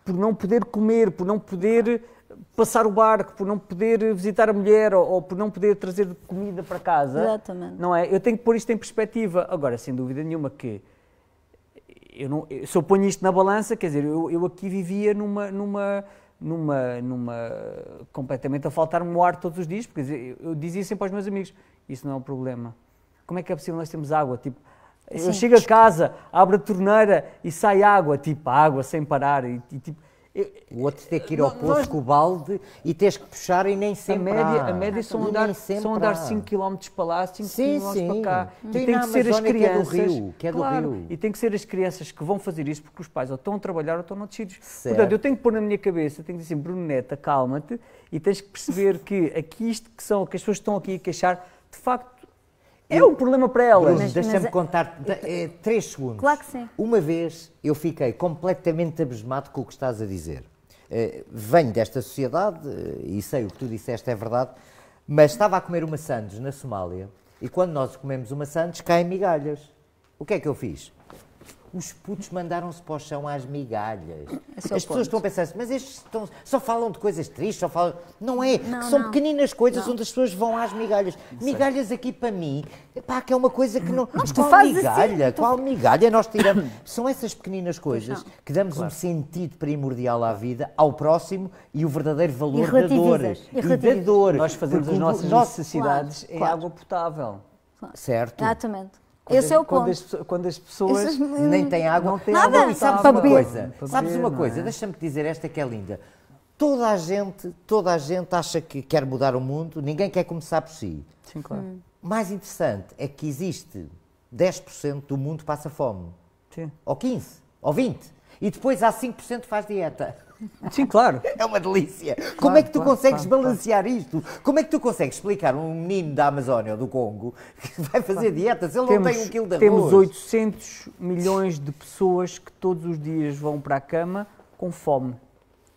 S4: por não poder comer, por não poder passar o barco, por não poder visitar a mulher ou, ou, por não poder trazer comida para casa. Exatamente. Não é? Eu tenho que pôr isto em perspectiva. Agora, sem dúvida nenhuma que eu não, se eu ponho isto na balança, quer dizer, eu, eu aqui vivia numa, numa, numa, numa completamente a faltar-me o ar todos os dias, porque eu, eu dizia sempre aos meus amigos, isso não é um problema. Como é que é possível nós termos água? Tipo, Sim. eu chego a casa, abro a torneira e sai água, tipo água sem parar e, e tipo o outro ter que ir ao poço nós... com o
S2: balde e tens que puxar e nem sempre. A média, a média são andar, são andar 5
S4: km para lá, 5 km sim. para cá. E tem, que ser as crianças. Que é do Rio, que é do claro, Rio. E tem que ser as crianças que vão fazer isso porque os pais ou estão a trabalhar ou estão noutros sítios. Portanto, eu tenho que pôr na minha cabeça, tenho que dizer assim, Bruno calma-te e tens que perceber que aqui isto que são, que as pessoas estão aqui a queixar,
S2: de facto é um problema para elas. deixa-me contar é, eh, três segundos.
S4: Claro
S3: que sim.
S2: Uma vez eu fiquei completamente abismado com o que estás a dizer. Eh, venho desta sociedade eh, e sei o que tu disseste é verdade, mas estava a comer uma sandes na Somália e quando nós comemos uma sandes caem migalhas. O que é que eu fiz? os putos mandaram-se para o chão às migalhas. É As pessoas ponto. estão a pensar mas estes estão, só falam de coisas tristes, só falam. Não é, não, são não. pequeninas coisas não. onde as pessoas vão às migalhas. É. Migalhas aqui para mim, pá, que é uma coisa que não. Mas qual assim, migalha? Assim, qual migalha? Nós tiramos. *coughs* são essas pequeninas coisas que damos claro. um sentido primordial à vida, ao próximo e o verdadeiro valor da dor. E, e da dor. Nós fazemos Porque as nossas necessidades claro, em claro.
S4: água potável. Certo. Exatamente. Quando Esse é o quando ponto. As, quando as pessoas Esses... É nem têm água, não têm nada.
S2: água. Sabes uma coisa? Sabes uma coisa? É? Deixa-me dizer esta é que é linda. Toda a gente, toda a gente acha que quer mudar o mundo, ninguém quer começar por si. Sim, claro. Hum. Mais interessante é que existe 10% do mundo passa fome. Sim. Ou 15, ou 20. E depois há 5% que faz dieta. Sim, claro. É uma delícia. Claro, Como é que tu claro, consegues claro, balancear isto? Como é que tu consegues explicar a um menino da Amazónia ou do Congo que *laughs* vai fazer dietas? ele temos, não tem um quilo de arroz? Temos
S4: 800 milhões de pessoas que todos os dias vão para a cama com fome.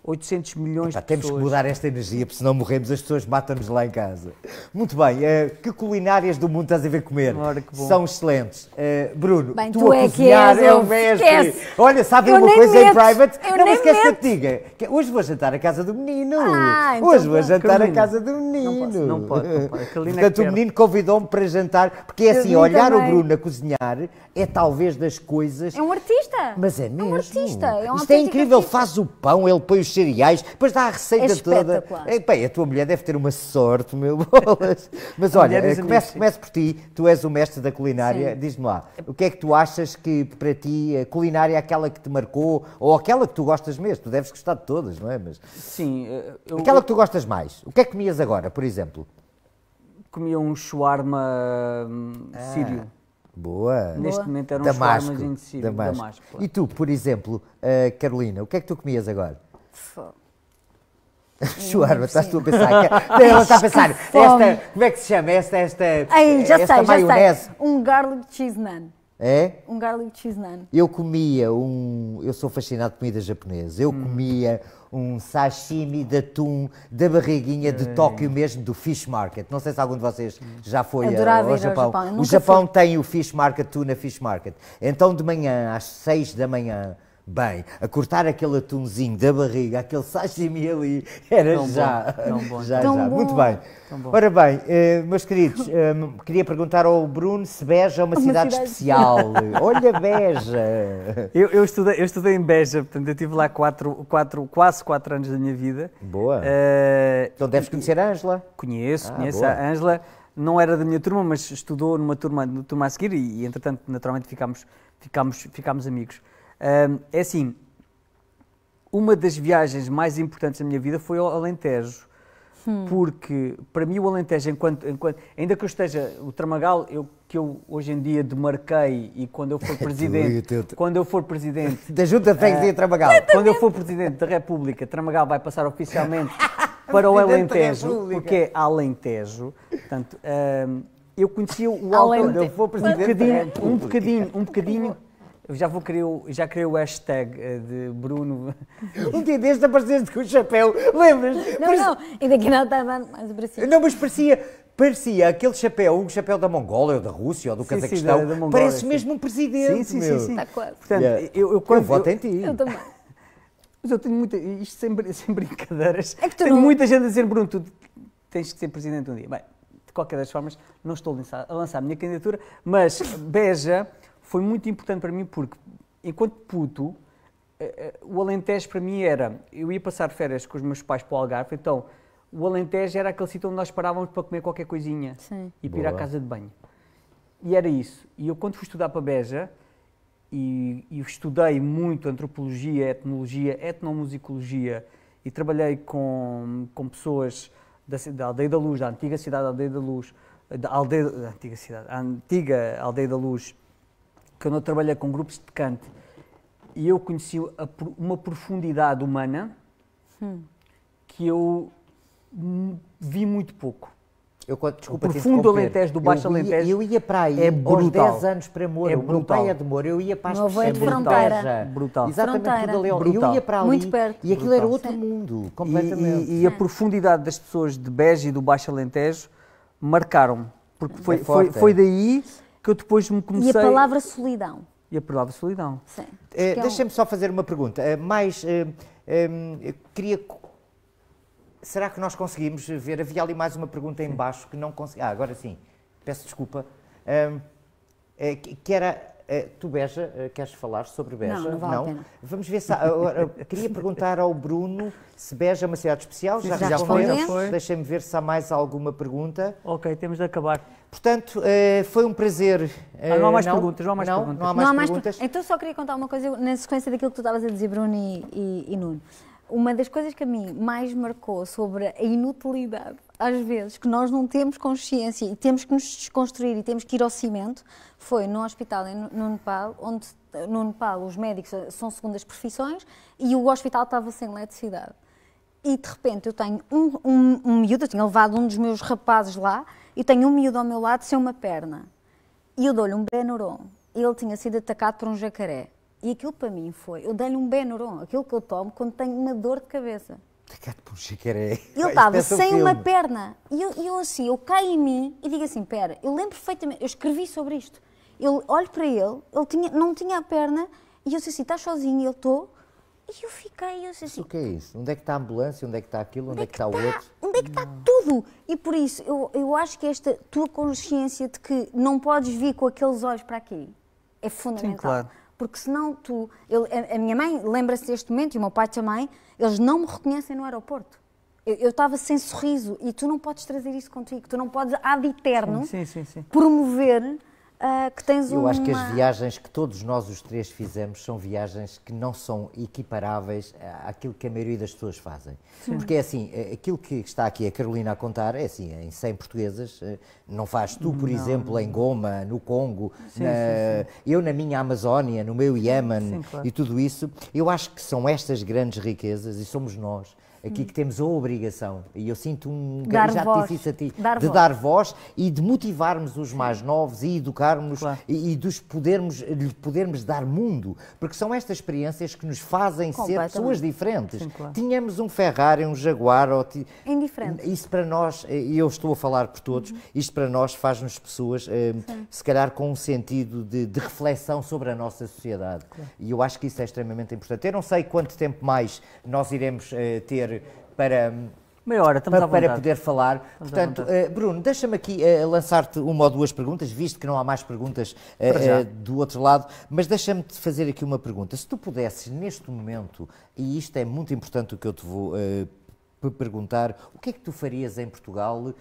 S4: 800
S2: milhões de pessoas. Temos que mudar esta energia, porque senão morremos, as pessoas matam-nos lá em casa. Muito bem, uh, que culinárias do mundo estás a ver comer? Ora, São excelentes. Uh, Bruno, bem, tu, tu é a cozinhar és, é o mestre. Esquece. Olha, sabem uma coisa em private? Eu não, me queres que eu te diga? Hoje vou jantar à casa do menino. Ah, então Hoje vou jantar Carolina, à casa do menino. Não posso, não pode. É Portanto, é o menino convidou-me para jantar, porque é assim, olhar também. o Bruno a cozinhar é talvez das coisas... É um artista. Mas é mesmo. É um artista. É um Isto é incrível, artista. faz o pão, ele põe os cereais, depois dá a receita é toda. É, bem, a tua mulher deve ter uma sorte, meu *laughs* bolas. Mas olha, eh, começo, começo por ti, tu és o mestre da culinária, diz-me lá, o que é que tu achas que para ti a culinária é aquela que te marcou ou aquela que tu gostas mesmo? Tu deves gostar de todas, não é? Mas,
S4: Sim. Eh, eu... Aquela que tu
S2: gostas mais, o que é que comias agora, por exemplo?
S4: Comia um shawarma hum, ah. sírio. Boa. Neste momento era um Damasco. de sírio. Damasco. Damasco é. E
S2: tu, por exemplo, uh, Carolina, o que é que tu comias agora? Fome. *laughs* mas estás tu a pensar? Que, *laughs* ela está a pensar, esta, como é que se chama esta, esta, já esta sei, maionese? Já sei.
S3: Um garlic cheese naan. É? Um garlic cheese naan.
S2: Eu comia um, eu sou fascinado por comida japonesa, eu hum. comia um sashimi de atum da barriguinha de Tóquio mesmo, do Fish Market. Não sei se algum de vocês já foi a, ao, Japão. Ao Japão. O Japão fui. tem o Fish Market, tuna Fish Market. Então de manhã, às 6 da manhã, bem, a cortar aquele atumzinho da barriga, aquele sashimi ali, era tão já, bom, bom. já, tão já, bom. muito bem. Ora bem, eh, meus queridos, eh, queria perguntar ao Bruno se Beja é uma, uma cidade, cidade, especial. *laughs* Olha Beja!
S4: Eu, eu, estudei, eu estudei em Beja, portanto eu estive lá quatro, quatro, quase quatro anos da minha vida. Boa! Uh, então deves conhecer a Ângela. Conheço, ah, conheço boa. a Ângela. Não era da minha turma, mas estudou numa turma, numa turma a seguir e, e entretanto, naturalmente, ficámos, ficámos, ficámos amigos é assim, uma das viagens mais importantes da minha vida foi ao Alentejo. Hum. Porque, para mim, o Alentejo, enquanto, enquanto, ainda que eu esteja, o Tramagal, eu, que eu hoje em dia demarquei e quando eu for *laughs* é presidente. quando eu for presidente. *laughs* da Junta de Freguesia uh, Tramagal. *laughs* Quando eu for presidente da República, Tramagal vai passar oficialmente para o Alentejo, porque é Alentejo. Portanto, eu conhecia o Alentejo. Um bocadinho, um bocadinho, um bocadinho eu já vou criar, já criei o hashtag eh, de Bruno. *laughs* Um dia deste apareceste com o chapéu, lembras? Não, Parece... não,
S3: ainda que não tá estava mais parecia. Não, mas
S2: parecia, parecia aquele chapéu, o chapéu da Mongólia ou da Rússia ou do Cazaquistão. Sim, da, da Mongólia, parece
S3: mesmo um presidente. Sim, sim, sim. Está
S4: quase. Portanto, yeah. eu, eu, quando, eu voto em ti. Eu também. *laughs* Mas eu tenho muita. Isto sem, *laughs* sem brincadeiras. É tenho não... muita gente a dizer, Bruno, tu tens que ser presidente um dia. Bem, de qualquer das formas, não estou a lançar, a minha candidatura, mas beija foi muito importante para mim porque, enquanto puto, eh, eh, o Alentejo para mim era. Eu ia passar férias com os meus pais para o Algarve, então o Alentejo era aquele sítio onde nós parávamos para comer qualquer coisinha Sim. e para ir à casa de banho. E era isso. E eu, quando fui estudar para Beja, e, e estudei muito antropologia, etnologia, etnomusicologia, e trabalhei com, com pessoas da, da Aldeia da Luz, da antiga cidade da Aldeia da Luz, da, aldeia, da antiga cidade, antiga Aldeia da Luz, que eu não trabalhei com grupos de canto, e eu conheci uma profundidade humana hum. que eu hum, vi muito pouco. Eu, desculpa, o profundo Alentejo do Baixo eu ia, Alentejo. Eu ia para aí é brutal. aos 10 anos para Moro. É brutal. O pai é de Moro. Eu ia para as pessoas.
S2: É de fronteira. Brutal. Exatamente, tudo ali. Brutal. Eu ia para ali Muito perto. e aquilo brutal. era outro Sim. mundo,
S4: completamente. E, e, e a profundidade das pessoas de Beja e do Baixo Alentejo marcaram-me. Porque foi, é foi, foi é. daí que eu depois me comecei... E a palavra
S3: solidão.
S4: E a palavra solidão. Sim.
S2: Eh, é, é me um... só fazer uma pergunta. Eh, mais, eh, queria... Será que nós conseguimos ver? Havia ali mais uma pergunta em baixo que não consegui... Ah, agora sim. Peço desculpa. Ehm, que era... Tu, Beja, queres falar sobre Beja? Não, não vale não. a pena. Vamos ver se... queria perguntar ao Bruno se Beja é uma cidade especial. Já, já respondeu. Deixem-me ver se há mais alguma pergunta. Ok, temos de acabar. Portanto, eh, foi um prazer. Ah, não há eh, mais não, perguntas, não há mais não, perguntas. Não há mais, não há mais perguntas.
S3: Per... Então só queria contar uma coisa na sequência daquilo que tu estavas a dizer, Bruno e, e, e Nuno. Uma das coisas que a mim mais marcou sobre a inutilidade, às vezes, que nós não temos consciência e temos que nos desconstruir e temos que ir ao cimento, foi num hospital no Nepal, onde no Nepal os médicos são segundas profissões e o hospital estava sem eletricidade e de repente eu tenho um, um, um miúdo, eu tinha levado um dos meus rapazes lá e tenho um miúdo ao meu lado sem uma perna. E eu dou-lhe um Benuron. Ele tinha sido atacado por um jacaré. E aquilo para mim foi, eu dei-lhe um Benuron, aquilo que eu tomo quando tenho uma dor de cabeça.
S2: Atacado por um jacaré. Ele estava sem uma
S3: perna. E eu, eu assim, eu caio em mim e digo assim, pera, eu lembro perfeitamente, eu escrevi sobre isto. Eu olho para ele, ele tinha, não tinha a perna, e eu disse assim, está sozinho? eu ele, estou. E eu fiquei eu assim.
S2: O que é isso? Onde é que está a ambulância? Onde é que está aquilo? Onde, é, é que está o outro? Onde é que
S3: está tudo? E por isso, eu, eu acho que esta tua consciência de que não podes vir com aqueles olhos para aqui é fundamental. Sim, claro. Porque senão tu. Eu, a, a, minha mãe lembra-se deste momento e o meu pai também, eles não me reconhecem no aeroporto. Eu estava sem sorriso e tu não podes trazer isso contigo. Tu não podes, ad eterno, sim, sim, promover Uh, que tens Eu uma... acho que as
S2: viagens que todos nós os três fizemos são viagens que não são equiparáveis àquilo que a maioria das pessoas fazem. Sim. Porque é assim, aquilo que está aqui a Carolina a contar é assim, em 100 portuguesas, eh, não faz tu, por não. exemplo, em Goma, no Congo, sim, na... Sim, eu na minha Amazónia, no meu Iémen claro. e tudo isso. Eu acho que são estas grandes riquezas e somos nós aqui que temos a obrigação, e eu sinto um dar já voz, disse a
S3: ti, dar de voz. dar
S2: voz e de motivarmos os mais novos e educarmos claro. e, e dos podermos, lhe podermos dar mundo, porque são estas experiências que nos fazem ser pessoas diferentes. Sim, claro. Tínhamos um Ferrari, um Jaguar, ou ti... indiferente. Isso para nós, e eu estou a falar por todos, uhum. isto para nós faz-nos pessoas, eh, se calhar com um sentido de, de reflexão sobre a nossa sociedade. Claro. E eu acho que isso é extremamente importante. Eu não sei quanto tempo mais nós iremos uh, ter poder para Meia hora, estamos para, à para poder falar. Estamos Portanto, eh, Bruno, deixa-me aqui uh, lançar-te uma ou duas perguntas, visto que não há mais perguntas uh, do outro lado, mas deixa-me te fazer aqui uma pergunta. Se tu pudesses, neste momento, e isto é muito importante o que eu te vou perguntar, o que é que tu farias em Portugal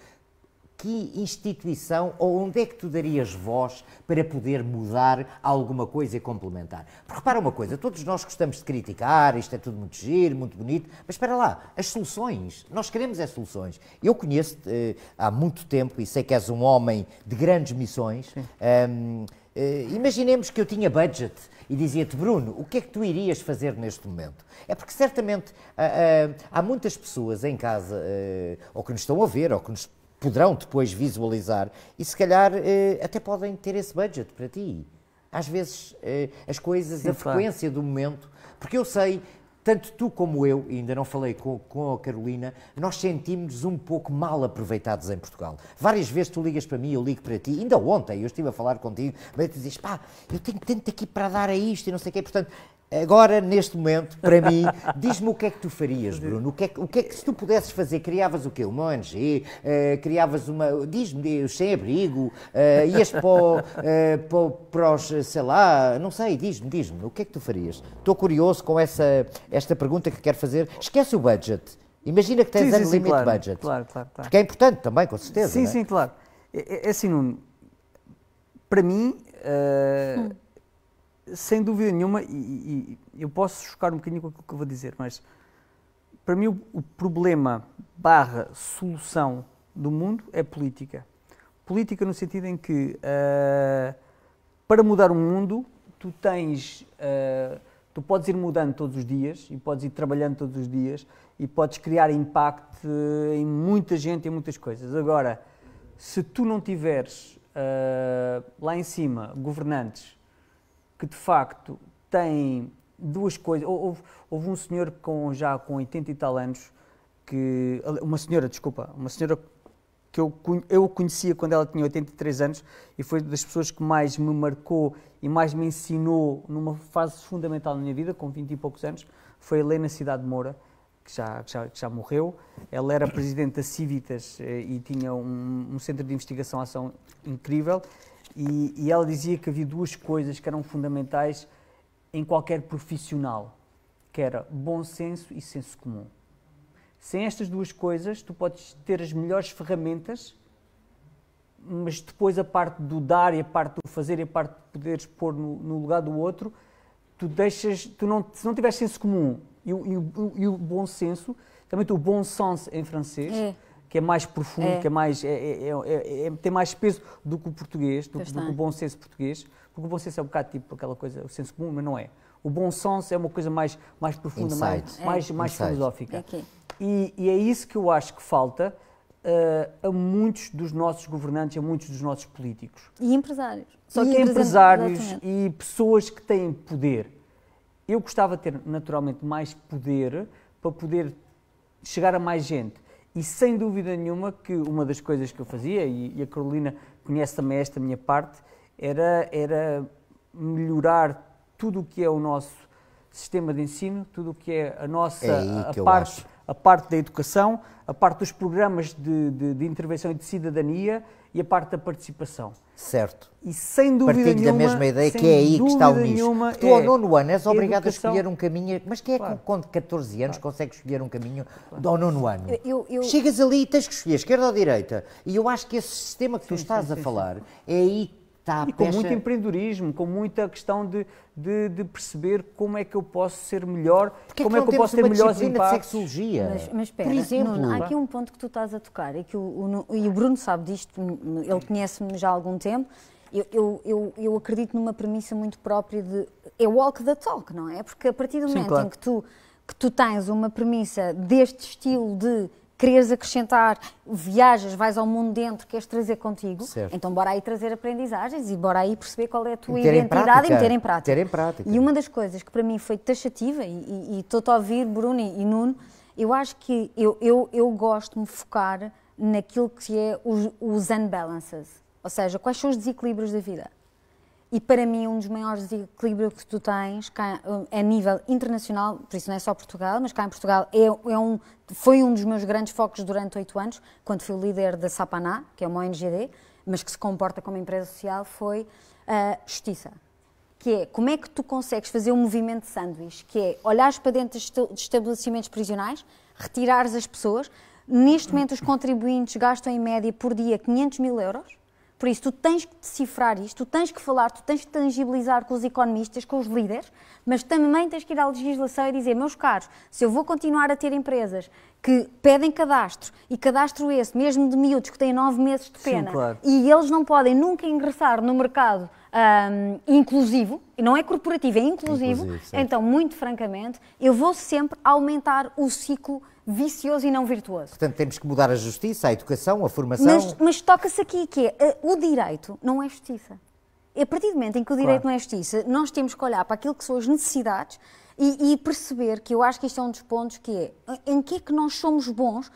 S2: que instituição ou onde é que tu darias voz para poder mudar alguma coisa e complementar? Porque repara uma coisa, todos nós gostamos de criticar, isto é tudo muito giro, muito bonito, mas espera lá, as soluções, nós queremos as é soluções. Eu conheço-te eh, há muito tempo e sei que és um homem de grandes missões. Um, ehm, eh, imaginemos que eu tinha budget e dizia-te, Bruno, o que é que tu irias fazer neste momento? É porque certamente ah, ah, há muitas pessoas em casa, eh, ou que nos estão a ver, ou que nos poderão depois visualizar e se calhar eh, até podem ter esse budget para ti. Às vezes eh, as coisas, Sim, a claro. frequência do momento, porque eu sei, tanto tu como eu, e ainda não falei com, com a Carolina, nós sentimos um pouco mal aproveitados em Portugal. Várias vezes tu ligas para mim, eu ligo para ti, ainda ontem eu estive a falar contigo, mas tu dizes, pá, eu tenho tanto aqui para dar a isto e não sei o quê, portanto, Agora, neste momento, para mim, diz-me o que é que tu farias, Bruno? O que, é que, o que, é que, se tu pudesses fazer? Criavas o quê? Uma ONG? Uh, eh, criavas uma. Diz-me, sem-abrigo? Uh, eh, ias para, uh, para, os. sei lá, não sei, diz-me, diz-me, o que é que tu farias? Estou curioso com essa, esta pergunta que quero fazer. Esquece o budget. Imagina que tens sim, sim, limite claro, budget. Claro, claro, claro. Porque é importante também, com certeza. Sim, é? sim,
S4: claro. É, é, é assim, Nuno, para mim. Uh, hum sem dúvida nenhuma, e, e, eu posso chocar um bocadinho com aquilo que eu vou dizer, mas para mim o, o problema barra solução do mundo é política. Política no sentido em que uh, para mudar o mundo tu tens, uh, tu podes ir mudando todos os dias e podes ir trabalhando todos os dias e podes criar impacto em muita gente, em muitas coisas. Agora, se tu não tiveres uh, lá em cima governantes que de facto tem duas coisas. Houve, houve um senhor com, já com 80 e tal anos, que, uma senhora, desculpa, uma senhora que eu, eu conhecia quando ela tinha 83 anos e foi das pessoas que mais me marcou e mais me ensinou numa fase fundamental da minha vida, com 20 e poucos anos, foi a Helena Cidade Moura, que já, que já, que já morreu. Ela era presidente da Civitas eh, e tinha um, um centro de investigação-ação incrível e, e ela dizia que havia duas coisas que eram fundamentais em qualquer profissional, que era bom senso e senso comum. Sem estas duas coisas, tu podes ter as melhores ferramentas, mas depois a parte do dar e a parte do fazer e a parte de poderes pôr no, no lugar do outro, tu deixas, tu não, se não tiveres senso comum e o, e o, e o bom senso, também o bom sens em francês, é que é mais profundo, é. que é mais, é, é, tem mais peso do que o português, do, do, que o bom senso português, porque o bom senso é um bocado tipo aquela coisa, o senso comum, mas não é. O bom senso é uma coisa mais, mais profunda, Insight. mais, mais, mais filosófica. E, e, é isso que eu acho que falta uh, a muitos dos nossos governantes, a muitos dos nossos políticos. E empresários. Só que e empresários exatamente. e pessoas que têm poder. Eu gostava de ter naturalmente mais poder para poder chegar a mais gente e sem dúvida nenhuma que uma das coisas que eu fazia, e, a Carolina conhece também esta minha parte, era, era melhorar tudo o que é o nosso sistema de ensino, tudo o que é a nossa é a parte, a parte da educação, a parte dos programas de, de, de intervenção e de cidadania e a parte da participação. Certo. E sem dúvida Partilho nenhuma... Partilho da mesma ideia, que é aí que está o nicho. Tu é ao nono ano és
S2: obrigado educação. a escolher um caminho, mas quem é claro. que com 14 anos claro. consegue escolher um caminho claro. ao nono ano?
S3: Eu, eu... Chegas
S2: ali e tens que escolher esquerda ou direita. E eu acho que esse sistema que sim, tu estás sim, a sim, falar é aí Está e pecha... com muito
S4: empreendedorismo, com muita questão de, de, de, perceber como é que eu posso ser melhor, Porque é como é que, é que eu posso ter melhores impactos. Mas, mas espera, Por exemplo, Nuno, há aqui
S3: um ponto que tu estás a tocar e, é que o, o, e o Bruno sabe disto, hum, ele conhece-me já há algum tempo. Eu, eu, eu, eu, acredito numa premissa muito própria de. É walk the talk, não é? Porque a partir do Sim, momento claro. em que tu, que tu tens uma premissa deste estilo de Queres acrescentar viajas, vais ao mundo dentro, queres trazer contigo, certo. então bora aí trazer aprendizagens e bora aí perceber qual é a tua meter identidade prática, e meter em prática.
S2: Meter em prática. E
S3: uma das coisas que para mim foi taxativa, e estou-te a ouvir, Bruno e Nuno, eu acho que eu, eu, eu gosto de me focar naquilo que é os, os unbalances, ou seja, quais são os desequilíbrios da vida. E para mim, um dos maiores desequilíbrios que tu tens cá, eh, a nível internacional, por isso não é só Portugal, mas cá em Portugal é, é um, foi um dos meus grandes focos durante oito anos, quando fui o líder da Sapaná, que é uma ONGD, mas que se comporta como empresa social, foi a eh, justiça. Que é como é que tu consegues fazer um movimento de sanduíche, que é olhares para dentro de estabelecimentos prisionais, retirares as pessoas. Neste momento, os contribuintes gastam em média por dia 500 mil euros por isso, tu tens que decifrar isto, tu tens que falar, tu tens que tangibilizar com os economistas, com os líderes, mas também tens que ir à legislação e dizer, meus caros, se eu vou continuar a ter empresas que pedem cadastro, e cadastro esse, mesmo de miúdos que têm nove meses de pena, Sim, claro. e eles não podem nunca ingressar no mercado um, inclusivo, não é corporativo, é inclusivo, inclusivo então, muito francamente, eu vou sempre aumentar o ciclo vicioso e não virtuoso.
S2: Portanto, temos que mudar a justiça, a educação, a formação. Mas,
S3: mas toca-se aqui que é eh, o direito não é justiça. A partir do momento em que o direito claro. não é justiça, nós temos que olhar para aquilo que são as necessidades e, e, perceber que eu acho que isto é um dos pontos que é em que é que nós somos bons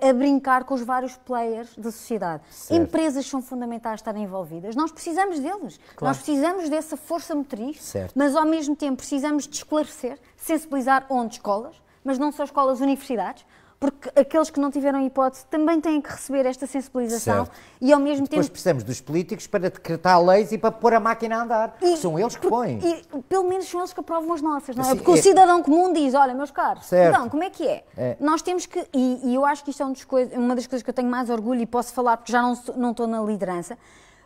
S3: a, a brincar com os vários players da sociedade. Certo. Empresas são fundamentais estarem envolvidas. Nós precisamos deles. Claro. Nós precisamos dessa força motriz, certo. mas ao mesmo tempo precisamos de esclarecer, sensibilizar onde escolas, mas não só escolas, universidades, porque aqueles que não tiveram hipótese também têm que receber esta sensibilização certo. e ao mesmo e depois tempo... Depois
S2: precisamos dos políticos para decretar leis e para pôr a máquina a andar, e, são eles que põem.
S3: E pelo menos são eles que aprovam as nossas, não é? Assim, porque é... o cidadão comum diz, olha meus caros, certo. então como é que é? é? Nós temos que, e, e eu acho que isto é um coisa, uma das coisas que eu tenho mais orgulho e posso falar porque já não, não estou na liderança,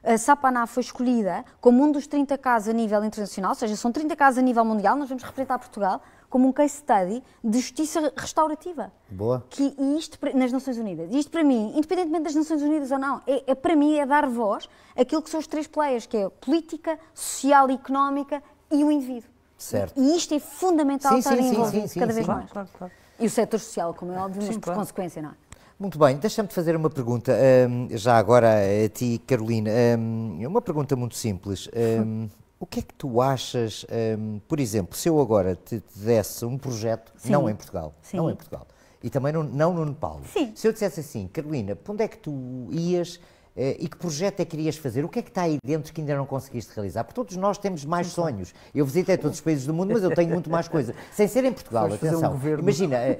S3: a Sapaná foi escolhida como um dos 30 casos a nível internacional, ou seja, são 30 casos a nível mundial, nós vamos representar Portugal, como um case study de justiça restaurativa. Boa. Que isto nas Nações Unidas. Isto para mim, independentemente das Nações Unidas ou não, é, é para mim é dar voz àquilo que são os três players, que é política, social e económica e o indivíduo. Certo. E, isto é fundamental sim, estar sim, envolvido sim, cada vez mais. Claro, claro, E o setor social, como é óbvio, mas por consequência, não é?
S2: Muito bem, deixa-me fazer uma pergunta, um, já agora a ti, Carolina. Um, uma pergunta muito simples. Um, *laughs* O que é que tu achas, um, por exemplo, se eu agora te, te desse um projeto, Sim. não em Portugal, Sim. não em Portugal, e também não no Nepal. Sim. Se eu dissesse assim, Carolina, para onde é que tu ias eh, e que projeto é que querias fazer? O que é que está aí dentro que ainda não conseguiste realizar? Porque todos nós temos mais sonhos. Eu visitei todos os países do mundo, mas eu tenho muito mais coisa. *laughs* Sem ser em Portugal, Vamos atenção. Um governo. Imagina. Eh,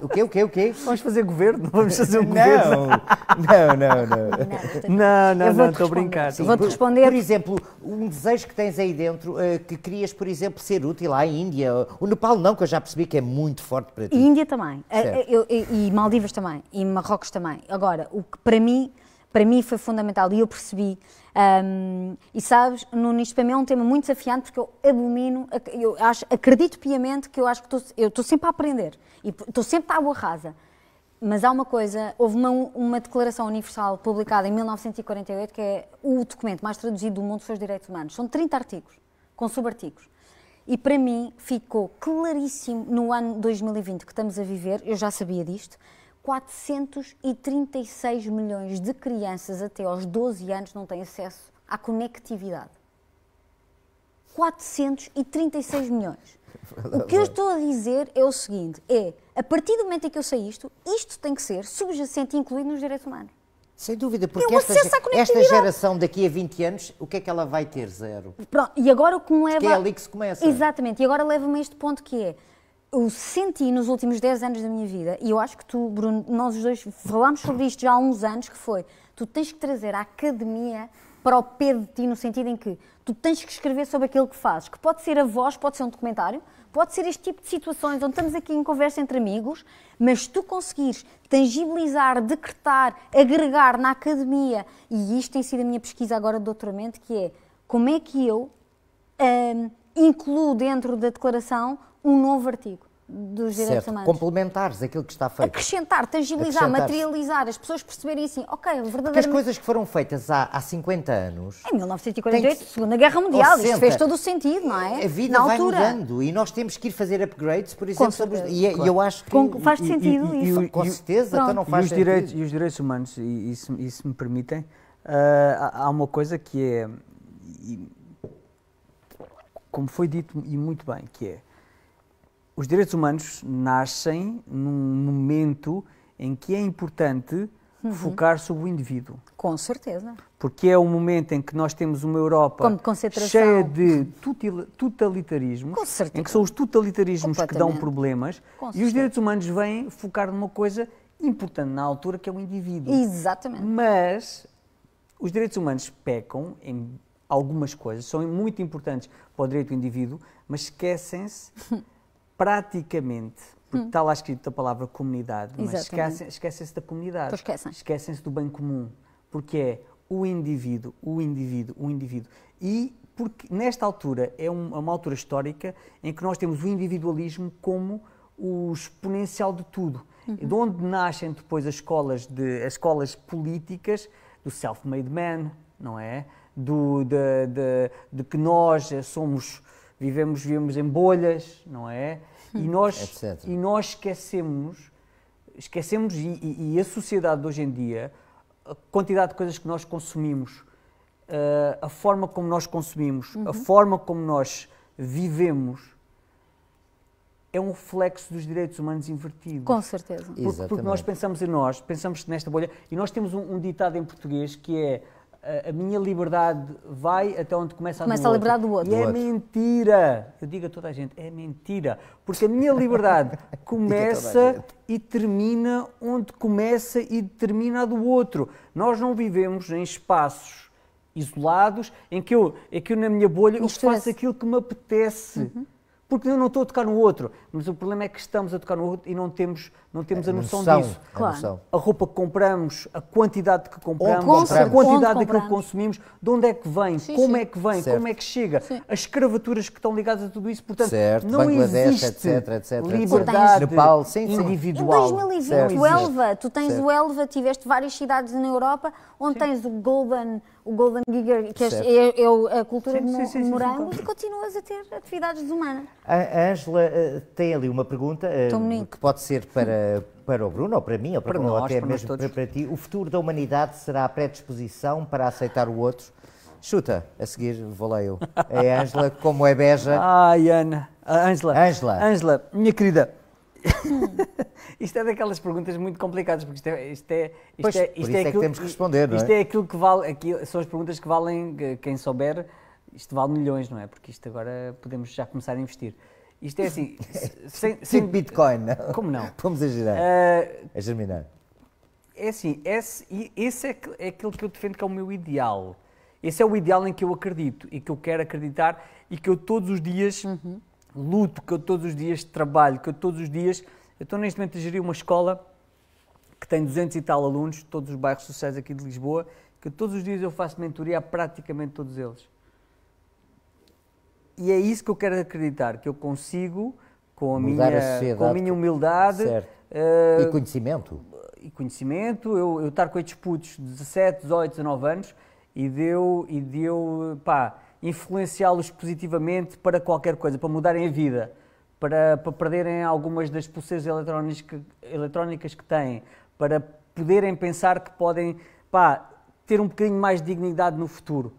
S2: o quê, o quê, o quê? Vamos fazer governo? *laughs* Vamos fazer um governo? Não, não, não. Não, não, não, estou a brincar. Vou-te responder. Por exemplo, um desejo que tens aí dentro, eh, que querias, por exemplo, ser útil à Índia. O Nepal não, que eu já percebi que é muito forte para ti. E Índia também.
S3: E Maldivas também. E Marrocos também. Agora, o que para mim para mim foi fundamental e eu percebi. Um, e sabes, no nisto para mim é um tema muito desafiante porque eu abomino, eu acho, acredito piamente que eu acho que tô, eu estou sempre a aprender e estou sempre à água rasa. Mas há uma coisa, houve uma, uma, Declaração Universal publicada em 1948 que é o documento mais traduzido do mundo sobre os direitos humanos. São 30 artigos, com subartigos. E para mim ficou claríssimo no ano 2020 que estamos a viver, eu já sabia disto, 436 milhões de crianças até aos 12 anos não têm acesso à conectividade. 436 milhões. O que eu estou a dizer é o seguinte: é a partir do momento em que eu sei isto, isto tem que ser subjacente e incluído nos direitos humanos. Sem dúvida, porque esta, esta, geração
S2: daqui a 20 anos, o que é que ela vai ter? Zero.
S3: Pronto, e agora o que me leva. Que é ali que se começa. Exatamente, e agora leva-me a este ponto que é eu senti nos últimos 10 anos da minha vida, e eu acho que tu, Bruno, nós os dois falámos sobre isto já há uns anos, que foi, tu tens que trazer a academia para o pé de ti, no sentido em que tu tens que escrever sobre aquilo que fazes, que pode ser a voz, pode ser um documentário, pode ser este tipo de situações onde estamos aqui em conversa entre amigos, mas tu conseguires tangibilizar, decretar, agregar na academia, e isto tem sido a minha pesquisa agora de doutoramento, que é como é que eu hum, incluo dentro da declaração um novo artigo dos direitos certo. humanos.
S2: Complementares aquilo que está feito.
S3: Acrescentar, tangibilizar, Acrescentar materializar, as pessoas perceberem assim, ok, verdadeiramente... Porque as coisas
S2: que foram feitas há, há 50 anos...
S3: Em 1948, que... Segunda Guerra Mundial, isto fez todo o sentido, não é? A vida Na vai altura.
S2: mudando e nós temos que ir fazer upgrades, por exemplo, sobre... E, é- claro. eu acho que... Com, faz sentido e, isso. E, com certeza, então não faz e os sentido. Direitos,
S4: e os direitos humanos, e, e, se, e se me permitem, uh, há uma coisa que é... E, como foi dito e muito bem, que é os direitos humanos nascem num momento em que é importante uhum. focar sobre o indivíduo.
S3: Com certeza.
S4: Porque é o momento em que nós temos uma Europa cheia de totalitarismos, em que são os totalitarismos que dão problemas, e os direitos humanos vêm focar numa coisa importante na altura, que é o indivíduo. Exatamente.
S3: Mas
S4: os direitos humanos pecam em algumas coisas, são muito importantes para o direito do indivíduo, mas esquecem-se *laughs* praticamente, porque hum. está lá escrito a palavra comunidade, mas esquecem-se da comunidade. Então esquecem-se do bem comum, porque é o indivíduo, o indivíduo, o indivíduo. E porque nesta altura é, é uma altura histórica em que nós temos o individualismo como o exponencial de tudo. Uhum. De onde nascem depois as escolas, de, as escolas políticas do self-made man, não é? Do, de, de, de que nós somos, vivemos, vivemos em bolhas, não é? e hum. nós, etc. E nós esquecemos, esquecemos e, e, e, a sociedade de hoje em dia, a quantidade de coisas que nós consumimos, uh, a forma como nós consumimos, uhum. a forma como nós vivemos, é um reflexo dos direitos humanos invertidos. Com certeza. Porque, porque nós pensamos em nós, pensamos nesta bolha, e nós temos um, um ditado em português que é a minha liberdade vai até onde começa a começa a liberdade do outro. E é do é outro. mentira. Eu digo a toda a gente, é mentira, porque a minha liberdade *laughs* começa e termina onde começa e termina a do outro. Nós não vivemos em espaços isolados em que eu, que eu na minha bolha eu faço aquilo que me apetece. Uhum porque eu não estou a tocar no outro. Mas o problema é que estamos a tocar no outro e não temos, não temos é, a noção, noção disso. É claro. A, noção. a, roupa que compramos, a quantidade que compramos, compramos. a quantidade daquilo que consumimos, de onde é que vem, sim, como sim. é que vem, certo. como é que chega, sim. as escravaturas que estão ligadas a tudo isso. Portanto,
S2: certo. não Bangladesh, existe etc, etc, liberdade Nepal, individual. Em 2020, o Elva,
S3: tu tens certo. o Elva, tiveste várias cidades na Europa onde tens o Golden o Golden Giger, que é, é, a cultura sim, sim, sim, morango, e continuas a ter atividades humanas.
S2: A Ângela eh, tem ali uma pergunta eh, que pode ser para, para o Bruno, ou para mim, ou para, para nós, até para mesmo para, para, ti. O futuro da humanidade será a predisposição para aceitar o outro? Chuta, a seguir vou lá eu. É a Ângela, como é beja. Ai, Ana. Ângela. Ângela. Ângela, minha querida.
S4: *laughs* isto é daquelas perguntas muito complicadas, porque isto é. Isto é, isto pois, é, isto é, é aquilo, que temos que responder, não é? Isto é aquilo que vale. aqui são as perguntas que valem, quem souber, isto vale milhões, não é? Porque isto agora podemos já começar a investir. Isto é assim. *laughs* Tipo sem, sem, tipo sem Bitcoin,
S2: não? Como não? *laughs* Vamos a girar. Uh, ah, a é germinar.
S4: É assim, esse, é esse é, é aquilo que eu defendo que é o meu ideal. Esse é o ideal em que eu acredito e que eu quero acreditar e que eu todos os dias. Uhum luto que eu todos os dias trabalho, que eu todos os dias. Eu estou neste momento a gerir uma escola que tem 200 e tal alunos, todos os bairros sociais aqui de Lisboa, que todos os dias eu faço mentoria a praticamente todos eles. E é isso que eu quero acreditar, que eu consigo, com a, minha, a com a minha humildade. Uh, e conhecimento. E conhecimento, eu, eu estar com estes putos de 17, 18, 19 anos e deu, e deu pá, influenciá-los positivamente para qualquer coisa, para mudarem a vida, para, para perderem algumas das pulseiras eletrónicas que, têm, para poderem pensar que podem pá, ter um bocadinho mais de dignidade no futuro.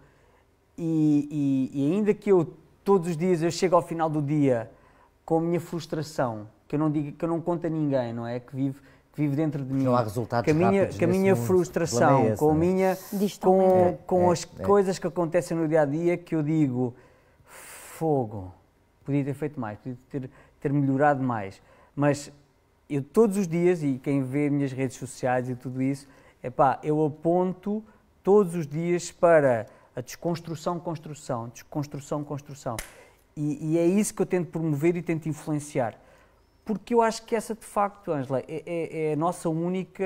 S4: E, e, e, ainda que eu todos os dias eu chego ao final do dia com a minha frustração, que eu não digo, que eu não conto a ninguém, não é? Que vivo, que vive
S2: dentro de mim. Não há resultados que a minha, que a minha mundo, frustração, é esse, com, a é? minha,
S4: com, é, com é, as é. coisas que acontecem no dia a dia, que eu digo, fogo, podia ter feito mais, podia ter, ter melhorado mais. Mas eu todos os dias, e quem vê minhas redes sociais e tudo isso, é pá, eu aponto todos os dias para a desconstrução, construção, desconstrução, construção. E, e é isso que eu tento promover e tento influenciar porque eu acho que essa, de facto, Angela, é, é, é, a nossa única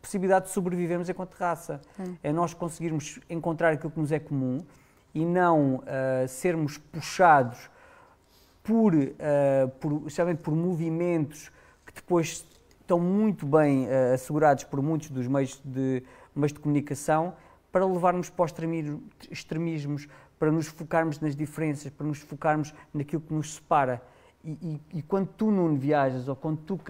S4: possibilidade de sobrevivermos enquanto raça. Hum. É nós conseguirmos encontrar aquilo que nos é comum e não uh, sermos puxados por, uh, por, por movimentos que depois estão muito bem uh, assegurados por muitos dos meios de, meios de comunicação para levarmos para os extremismos, para nos focarmos nas diferenças, para nos focarmos naquilo que nos separa e, e, quando tu, Nuno, viajas, ou quando tu,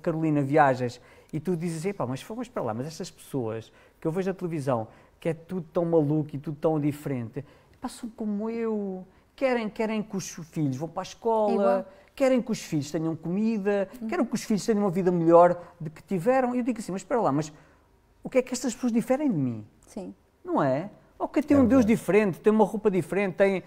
S4: Carolina, viajas, e tu dizes, epá, mas fomos para lá, mas estas pessoas que eu vejo na televisão, que é tudo tão maluco e tudo tão diferente, passam como eu, querem, querem que os filhos vão para a escola, querem que os filhos tenham comida, hum. querem que os filhos tenham uma vida melhor do que tiveram. E eu digo assim, mas espera lá, mas o que é que estas pessoas diferem de mim? Sim. Não é? Ou que tem é um Deus diferente, tem uma roupa diferente, tem...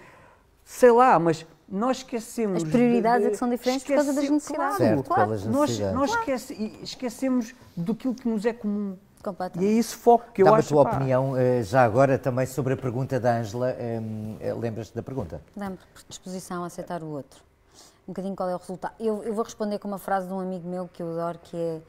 S4: Sei lá, mas nós esquecemos. As prioridades de, é que são diferentes por causa das necessidades. Claro, certo, claro. Nós, necessidades. nós esquece, esquecemos
S3: daquilo que nos é comum. E é esse foco que eu Dá acho. dá a tua pá.
S2: opinião eh, já agora também sobre a pergunta da Ângela. Ehm, eh, lembras-te da pergunta?
S3: Dá-me disposição a aceitar o outro. Um bocadinho qual é o resultado. Eu, eu vou responder com uma frase de um amigo meu que eu adoro, que é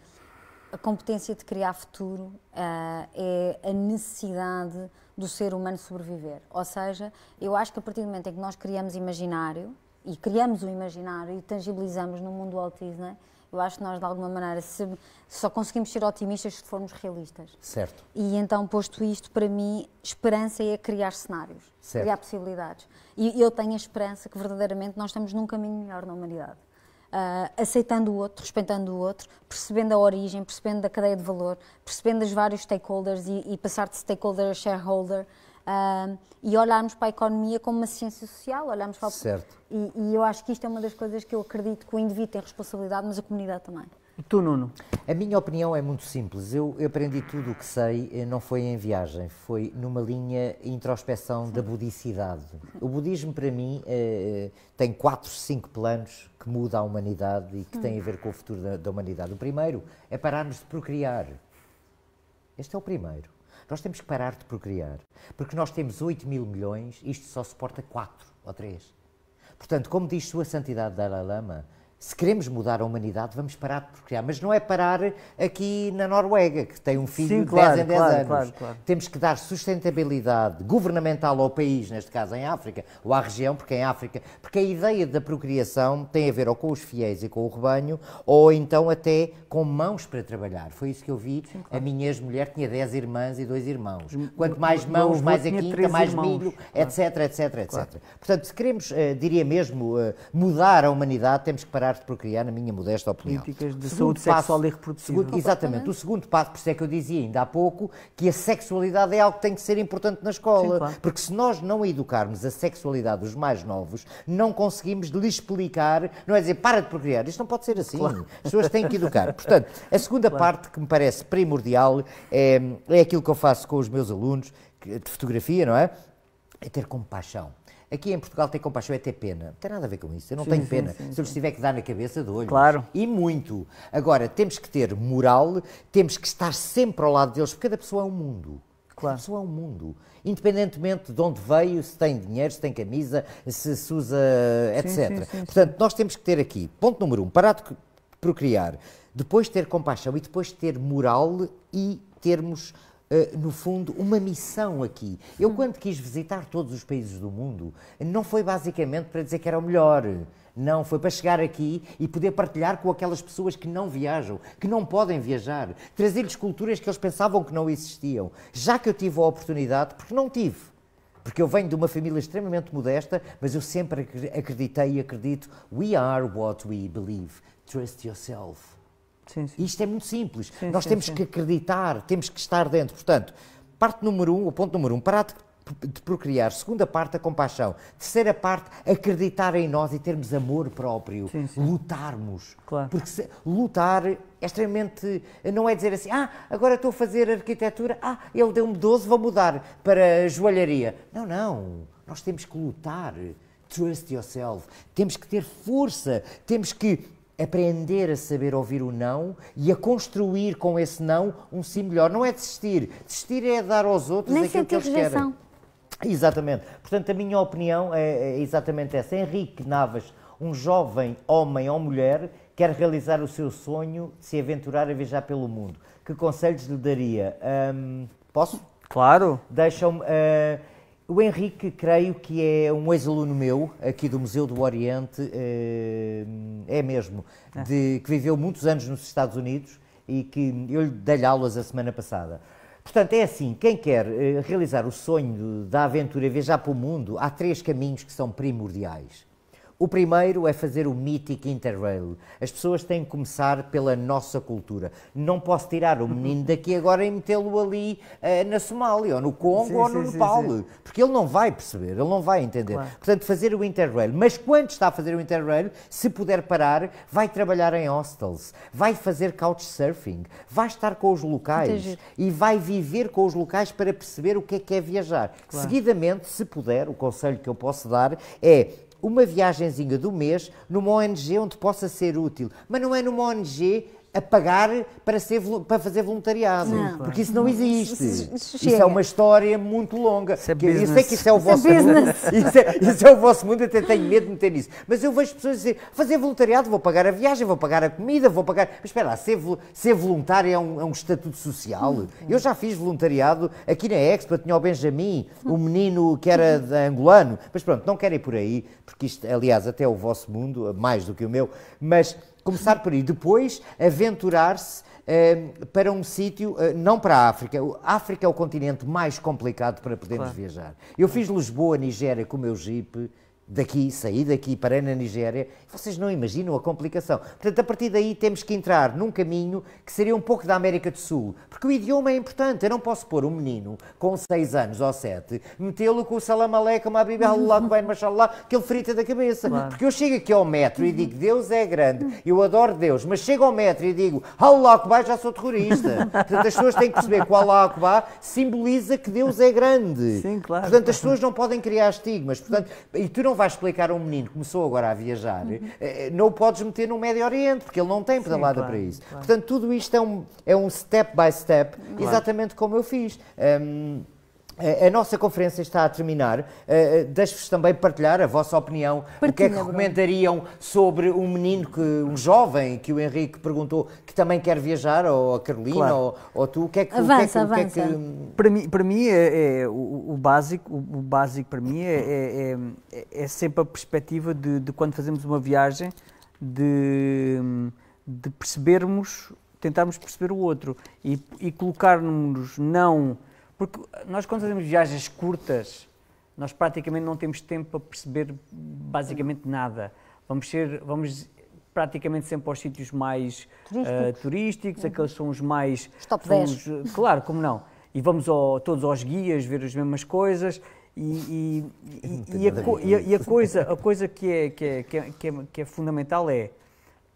S3: a competência de criar futuro uh, é a necessidade do ser humano sobreviver. Ou seja, eu acho que a partir do momento em que nós criamos imaginário, e criamos o imaginário e tangibilizamos no mundo Walt Disney, é? eu acho que nós, de alguma maneira, se, só conseguimos ser otimistas se formos realistas. Certo. E então, posto isto, para mim, esperança é criar cenários, certo. criar possibilidades. E eu tenho a esperança que, verdadeiramente, nós estamos num caminho melhor na humanidade uh, aceitando o outro, respeitando o outro, percebendo a origem, percebendo a cadeia de valor, percebendo os vários stakeholders e, e passar de stakeholder a shareholder. Uh, e olharmos para a economia como uma ciência social, olharmos para certo. E, e eu acho que isto é uma das coisas que eu acredito que o indivíduo tem responsabilidade, mas a comunidade também.
S2: E tu, Nuno? A minha opinião é muito simples. Eu, eu aprendi tudo o que sei, eh, não foi em viagem, foi numa linha introspecção da budicidade. O budismo, para mim, eh, eh, tem quatro, cinco planos que mudam a humanidade e que têm a ver com o futuro da, da humanidade. O primeiro é pararmos de procriar. Este é o primeiro. Nós temos que parar de procriar, porque nós temos 8 mil milhões, isto só suporta quatro ou três. Portanto, como diz Sua Santidade Dalai Lama, se queremos mudar a humanidade, vamos parar de procriar. Mas não é parar aqui na Noruega, que tem um filho Sim, de claro, 10 em 10 claro, anos. Claro, claro. Temos que dar sustentabilidade governamental ao país, neste caso em África, ou à região, porque é em África. Porque a ideia da procriação tem a ver ou com os fiéis e com o rebanho, ou então até com mãos para trabalhar. Foi isso que eu vi. Sim, a minha ex-mulher tinha 10 irmãs e dois irmãos. Quanto mais mãos, mais a quinta, mais irmãos. milho, etc, etc, etc. Portanto, se queremos, eh, diria mesmo, eh, mudar a humanidade, temos que parar de procriar, na minha modesta opinião. Políticas de saúde passo, sexual e reprodutiva. Segundo, exatamente. O segundo passo, por isso é que eu dizia ainda há pouco, que a sexualidade é algo que tem que ser importante na escola. Sim, claro. Porque se nós não educarmos a sexualidade dos mais novos, não conseguimos lhe explicar, não é dizer, para de procriar, isto não pode ser assim. Claro. As pessoas têm que educar. Portanto, a segunda claro. parte que me parece primordial é, é aquilo que eu faço com os meus alunos, de fotografia, não é? É ter compaixão Aqui em Portugal tem compaixão é ter pena. Não tem nada a ver com isso. Eu não sim, tenho sim, pena. Sim, Se eu lhes tiver que dar na cabeça, de olho. Claro. E muito. Agora, temos que ter moral, temos que estar sempre ao lado deles, porque cada pessoa é um mundo. Claro. Cada pessoa é um mundo. Independentemente de onde veio, se tem dinheiro, se tem camisa, se, se usa, etc. Portanto, nós temos que ter aqui, ponto número um, parar de procriar. Depois ter compaixão e depois ter moral e termos eh, no fundo, uma missão aqui. Eu, hum. quando quis visitar todos os países do mundo, não foi basicamente para dizer que era o melhor. Não, foi para chegar aqui e poder partilhar com aquelas pessoas que não viajam, que não podem viajar, trazer-lhes culturas que eles pensavam que não existiam. Já que eu tive a oportunidade, porque não tive. Porque eu venho de uma família extremamente modesta, mas eu sempre acreditei e acredito: we are what we believe. Trust yourself. Sim, sim. Isto é muito simples. Sim, Nós temos que acreditar, temos que estar dentro. Portanto, parte número um, o ponto número um, parar de procriar. Segunda parte, a compaixão. Terceira parte, acreditar em nós e termos amor próprio. Sim, sim. Lutarmos. Claro. Porque se, lutar é extremamente. Não é dizer assim, ah, agora estou a fazer arquitetura, ah, ele deu-me 12, vou mudar para joalharia. Não, não. Nós temos que lutar. Trust yourself. Temos que ter força. Temos que aprender a saber ouvir o não e a construir com esse não um sim melhor. Não é desistir. Desistir é dar aos outros Nem aquilo que eles rejeição. querem. Exatamente. Portanto, a minha opinião é, é exatamente essa. Henrique Navas, um jovem homem ou mulher, quer realizar o seu sonho de se aventurar a viajar pelo mundo. Que conselhos lhe daria? Um, posso? Claro. Deixam-me. Uh, ah, o Henrique, creio que é um ex-aluno meu, aqui do Museu do Oriente, eh, é mesmo, ah. de, que viveu muitos anos nos Estados Unidos e que eu lhe dei aulas a semana passada. Portanto, é assim, quem quer eh, realizar o sonho da aventura viajar para o mundo, há três caminhos que são primordiais. O primeiro é fazer o mítico Interrail. As pessoas têm que começar pela nossa cultura. Não posso tirar o menino *laughs* daqui agora e metê-lo ali uh, na Somália, ou no Congo, sim, ou no sim, Nepal. Sim, porque ele não vai perceber, ele não vai entender. Claro. Portanto, fazer o Interrail. Mas quando está a fazer o Interrail, se puder parar, vai trabalhar em hostels, vai fazer couchsurfing, vai estar com os locais Entendi. e vai viver com os locais para perceber o que é que é viajar. Claro. Seguidamente, se puder, o conselho que eu posso dar é uma viagenzinha do mês numa ONG onde possa ser útil. Mas não é numa ONG a pagar para, ser, para fazer voluntariado. Não. Porque isso não existe. Isso, isso, isso é uma história muito longa. Isso é eu sei que isso é o é vosso é mundo. *laughs* Isso é, isso é, o vosso mundo, até tenho medo de meter nisso. Mas eu vejo pessoas dizer: fazer voluntariado, vou pagar a viagem, vou pagar a comida, vou pagar. Mas espera lá, ser, ser voluntário é um, é um estatuto social. Hum. Eu já fiz voluntariado aqui na Expo, tinha o Benjamin, o menino que era angolano. Mas pronto, não querem ir por aí, porque isto, aliás, até é o vosso mundo, mais do que o meu, mas Começar por aí. Depois, aventurar-se eh, para um sítio, eh, não para a África. a África é o continente mais complicado para podermos claro. viajar. Eu fiz Lisboa, Nigéria, com o meu jipe daqui, saí daqui, parei na Nigéria, vocês não imaginam a complicação. Portanto, a partir daí temos que entrar num caminho que seria um pouco da América do Sul, porque o idioma é importante. Eu não posso pôr um menino com 6 anos ou 7, metê-lo com o salam aleikum, abibi, Allah, bem, mashallah, que ele frita da cabeça. Claro. Porque eu chego aqui ao metro e digo, Deus é grande, eu adoro Deus, mas chego ao metro e digo, Allah vai já sou terrorista. Portanto, as pessoas têm que perceber que o Allah Akbar simboliza que Deus é grande. Sim, claro. Portanto, as pessoas não podem criar estigmas. Portanto, e tu não vai explicar a um menino que começou agora a viajar, uhum. Eh, eh, não o podes meter no Médio Oriente, porque ele não tem pedalada claro, para isso. Claro. Portanto, tudo isto é um, é um step by step, claro. exatamente como eu fiz. Um, a nossa conferência está a terminar. Deixe-vos também partilhar a vossa opinião. Partilha, o que é que recomendariam sobre um menino, que, um jovem, que o Henrique perguntou, que também quer viajar, ou a Carolina, claro. ou, ou, tu? O que é que, avança, o que, é que, avança. O que, é que... Para mim, para mim é, é o, o, básico,
S4: o, básico para mim é é, é, é sempre a perspectiva de, de, quando fazemos uma viagem, de, de percebermos, tentarmos perceber o outro e, e colocarmos não porque nós, quando fazemos viagens curtas, nós praticamente não temos tempo para perceber basicamente nada. Vamos ser, vamos praticamente sempre aos sítios mais eh, turísticos, uh, turísticos uhum. aqueles são os mais... Os top 10. Os, eh, claro, como não. E vamos ao, todos aos guias ver as mesmas coisas e, e, e, e a, a, a, coisa, a *laughs* coisa que é, que é, que é, que é fundamental é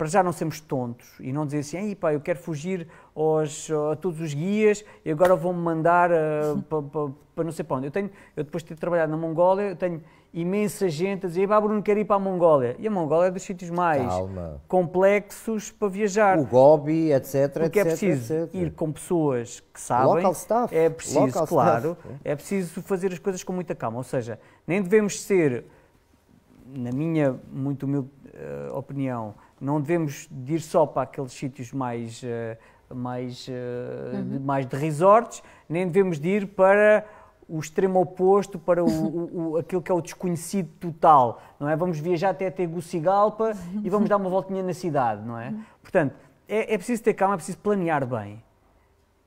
S4: para já não sermos tontos e não dizer assim, pá, eu quero fugir aos, a todos os guias e agora vão-me mandar eh, uh, *laughs* para, não sei para onde. Eu, tenho, eu depois de ter trabalhado na Mongólia, eu tenho imensa gente a dizer, pá, Bruno, quero ir para a Mongólia. E a Mongólia é dos sítios mais Calma. complexos para viajar. O Gobi, etc, Porque etc, é preciso etc. ir com pessoas que sabem. Local staff. É preciso, Local claro, staff. É. é preciso fazer as coisas com muita calma. Ou seja, nem devemos ser, na minha muito humilde uh, opinião, não devemos de ir só para aqueles sítios mais, eh, mais, eh, uhum. mais de resorts, nem devemos de ir para o extremo oposto para o, o, o, aquilo que é o desconhecido total, não é? Vamos viajar até Tegucigalpa e vamos dar uma voltinha na cidade, não é? Uhum. Portanto, é, é, preciso ter calma, é preciso planear bem.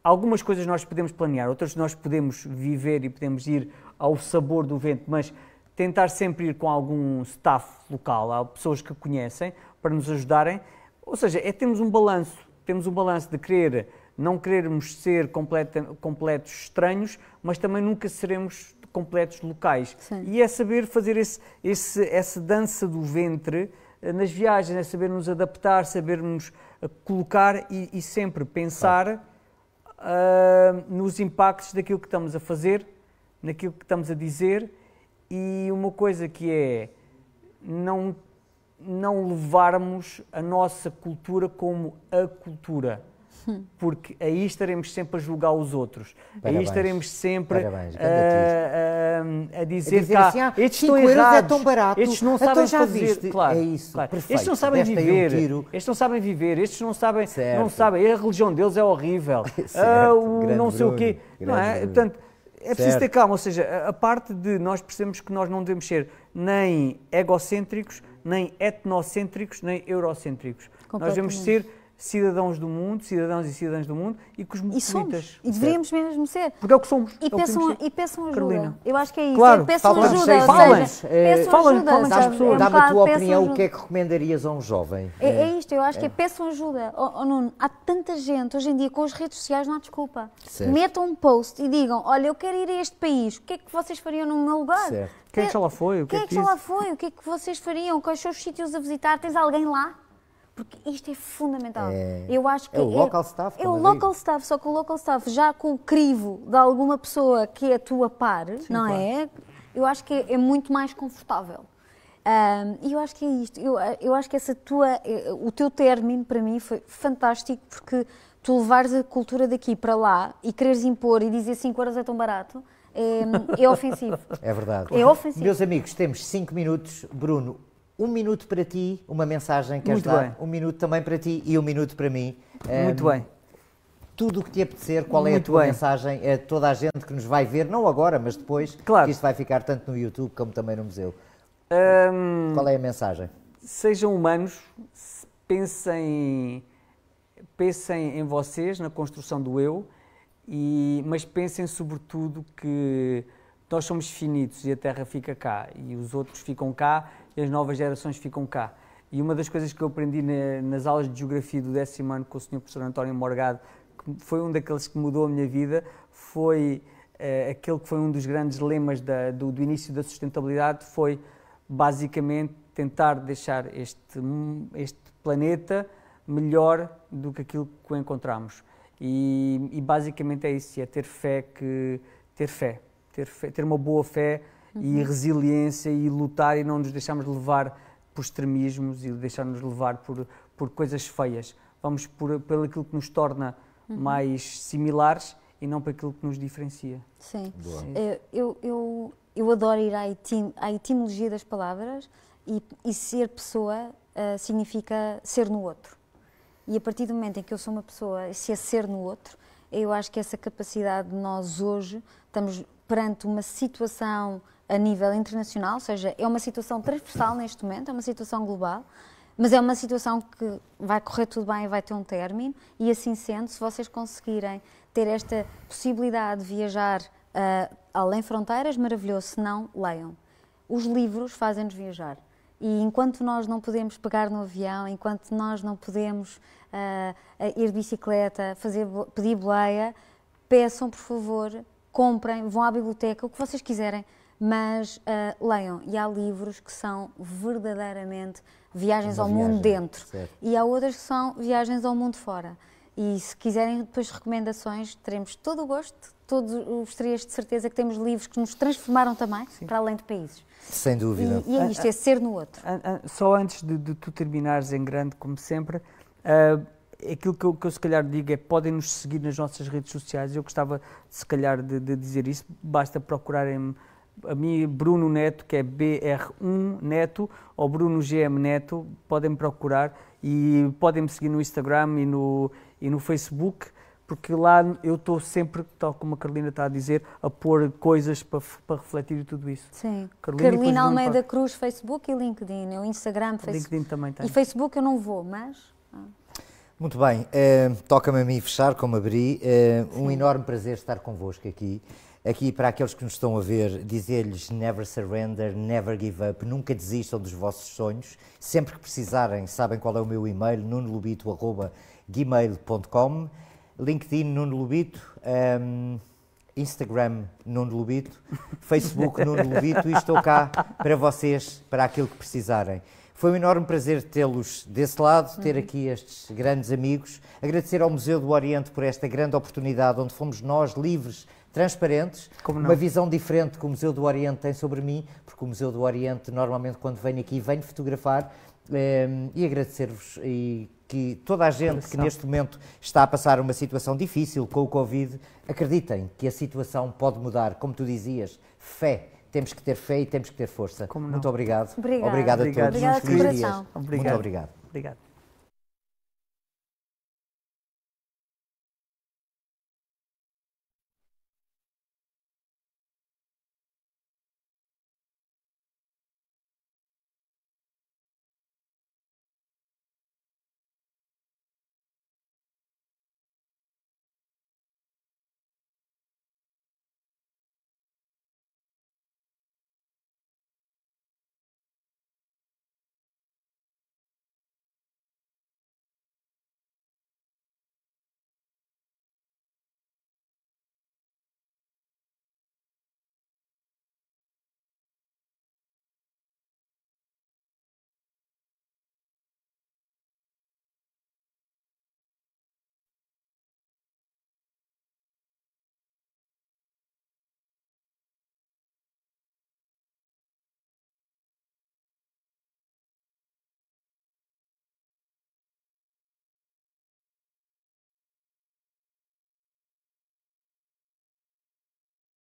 S4: Algumas coisas nós podemos planear, outras nós podemos viver e podemos ir ao sabor do vento, mas tentar sempre ir com algum staff local, há pessoas que conhecem, para nos ajudarem. Ou seja, é temos um balanço, temos um balanço de querer não querermos ser completa, completos estranhos, mas também nunca seremos completos locais. Sim. E é saber fazer esse, esse, essa dança do ventre eh, nas viagens, é saber nos adaptar, sabermos eh, colocar e, e sempre pensar uh, nos impactos daquilo que estamos a fazer, naquilo que estamos a dizer. E uma coisa que é não não levarmos a nossa cultura como a cultura. Porque aí estaremos sempre a julgar os outros. Parabéns. Aí estaremos sempre Parabéns, ah, a, a, ah, ah, a, dizer, a dizer assim, ah, estes estão é tão barato, estes não então sabem Claro, é isso, claro. Estes não sabem Desta viver, um estes não sabem viver, estes não sabem, certo. não sabem, a religião deles é horrível,
S2: *laughs* o não sei Bruno. o quê. não é? Portanto, é preciso certo. ter
S4: calma, ou seja, a parte de nós percebemos que nós não devemos ser nem egocêntricos, nem etnocêntricos, nem eurocêntricos. Nós devemos ser cidadãos do mundo, cidadãos e cidadãs do mundo
S3: e cosmopolitas. E somos, e deveríamos mesmo ser. Porque é o que somos. É e, é peçam, e peçam ajuda. Carolina. Eu acho que é isso. Claro, é, peçam falamos, ajuda. Falem, é, falem, pessoas. É Dá-me a tua opinião, o que
S2: é que recomendarias a um jovem? É, é isto, eu acho que é
S3: peçam ajuda. Oh, oh, Nuno, há tanta gente hoje em dia com as redes sociais, não há desculpa. Certo. Metam um post e digam, olha, eu quero ir a este país, o que é que vocês fariam no meu lugar? Certo.
S4: Quem é que já lá foi? O que é Quem é que, é que já lá
S3: foi? O que é que vocês fariam? Quais são os sítios a visitar? Tens alguém lá? Porque isto é fundamental. É, eu acho que é o é local staff. É o local staff, só que o local staff já com o crivo de alguma pessoa que é a tua par, Sim, não claro. é? Eu acho que é, é muito mais confortável. E um, eu acho que é isto. Eu, ah, eu acho que essa tua, eh, o teu término para mim foi fantástico porque tu levares a cultura daqui para lá e quereres impor e dizer 5 horas é tão barato é, é ofensivo.
S2: É verdade. É ofensivo. Meus amigos, temos cinco minutos. Bruno, um minuto para ti, uma mensagem que queres Muito dar? Bem. Um minuto também para ti e um minuto para mim. Muito um, bem. Tudo o que te apetecer, qual Muito é a tua bem. mensagem a é toda a gente que nos vai ver, não agora, mas depois, claro. que isto vai ficar tanto no YouTube como também no museu. Um, qual é a mensagem? Sejam
S4: humanos, pensem, pensem em vocês, na construção do eu, e, mas pensem sobretudo que nós somos finitos e a Terra fica cá, e os outros ficam cá, e as novas gerações ficam cá. E uma das coisas que eu aprendi na, nas aulas de Geografia do décimo ano com o Sr. Professor António Morgado, que foi um daqueles que mudou a minha vida, foi uh, aquele que foi um dos grandes lemas da, do, do início da sustentabilidade, foi basicamente tentar deixar este, este planeta melhor do que aquilo que o encontramos. E, e, basicamente é isso, é ter fé que ter fé, ter, fé, ter uma boa fé uhum. e resiliência e lutar e não nos deixarmos levar por extremismos e deixarmos nos levar por, por coisas feias. Vamos por, por aquilo que nos torna uhum. mais similares e não para aquilo que nos diferencia. Sim.
S3: Sim. Eh, eu, eu, eu adoro ir à, etim, à etimologia das palavras e, e ser pessoa uh, significa ser no outro. E a partir do momento em que eu sou uma pessoa, se é ser no outro, eu acho que essa capacidade de nós hoje estamos perante uma situação a nível internacional, ou seja, é uma situação transversal neste momento, é uma situação global, mas é uma situação que vai correr tudo bem e vai ter um término, e assim sendo, se vocês conseguirem ter esta possibilidade de viajar uh, além fronteiras, maravilhoso, se não, leiam. Os livros fazem-nos viajar. E enquanto nós não podemos pegar no avião, enquanto nós não podemos uh, ir de bicicleta, fazer, pedir boleia, peçam, por favor, comprem, vão à biblioteca, o que vocês quiserem, mas uh, leiam. E há livros que são verdadeiramente viagens Uma ao viagem, mundo dentro. Certo. E há outras que são viagens ao mundo fora. E se quiserem depois recomendações, teremos todo o gosto, todos os três de certeza que temos livros que nos transformaram também, Sim. para além de países. Sem dúvida. E, e é ah, isto, ah, é ser no outro.
S4: Ah, só antes de, de tu terminares em grande, como sempre, uh, aquilo que eu, que eu, se calhar digo é podem nos seguir nas nossas redes sociais. Eu gostava se calhar de, de dizer isso. Basta procurarem a mim Bruno Neto, que é BR1 Neto, ou Bruno GM Neto, podem procurar e podem me seguir no Instagram e no, e no Facebook, porque lá eu estou sempre, tal como a Carolina está a dizer, a pôr coisas para, para refletir tudo isso. Sim. Carolina, Carolina Almeida para...
S3: Cruz, Facebook e LinkedIn. Eu Instagram, Facebook. LinkedIn também tem. E Facebook eu não vou, mas. Ah.
S2: Muito bem, uh, toca-me a mim fechar, como abri. Uh, um enorme prazer estar convosco aqui. Aqui, para aqueles que nos estão a ver, dizer-lhes never surrender, never give up, nunca desistam dos vossos sonhos. Sempre que precisarem, sabem qual é o meu e-mail, nunolubito.com gmail.com, LinkedIn Nuno Lubito, um, ehm, Instagram Nuno Lubito, *laughs* Facebook Nuno Lubito e estou cá para vocês, para aquilo que precisarem. Foi um enorme prazer tê-los desse lado, ter aqui estes grandes amigos. Agradecer ao Museu do Oriente por esta grande oportunidade, onde fomos nós livres, transparentes, uma visão diferente que o Museu do Oriente tem sobre mim, porque o Museu do Oriente, normalmente, quando venho aqui, venho fotografar. Um, ehm, e agradecer-vos e que toda a gente que neste momento está a passar uma situação difícil com o Covid, acreditem que a situação pode mudar. Como tu dizias, fé. Temos que ter fé e temos que ter força. Muito obrigado. Obrigado, obrigado a todos. Obrigada de Muito obrigado.
S4: obrigado.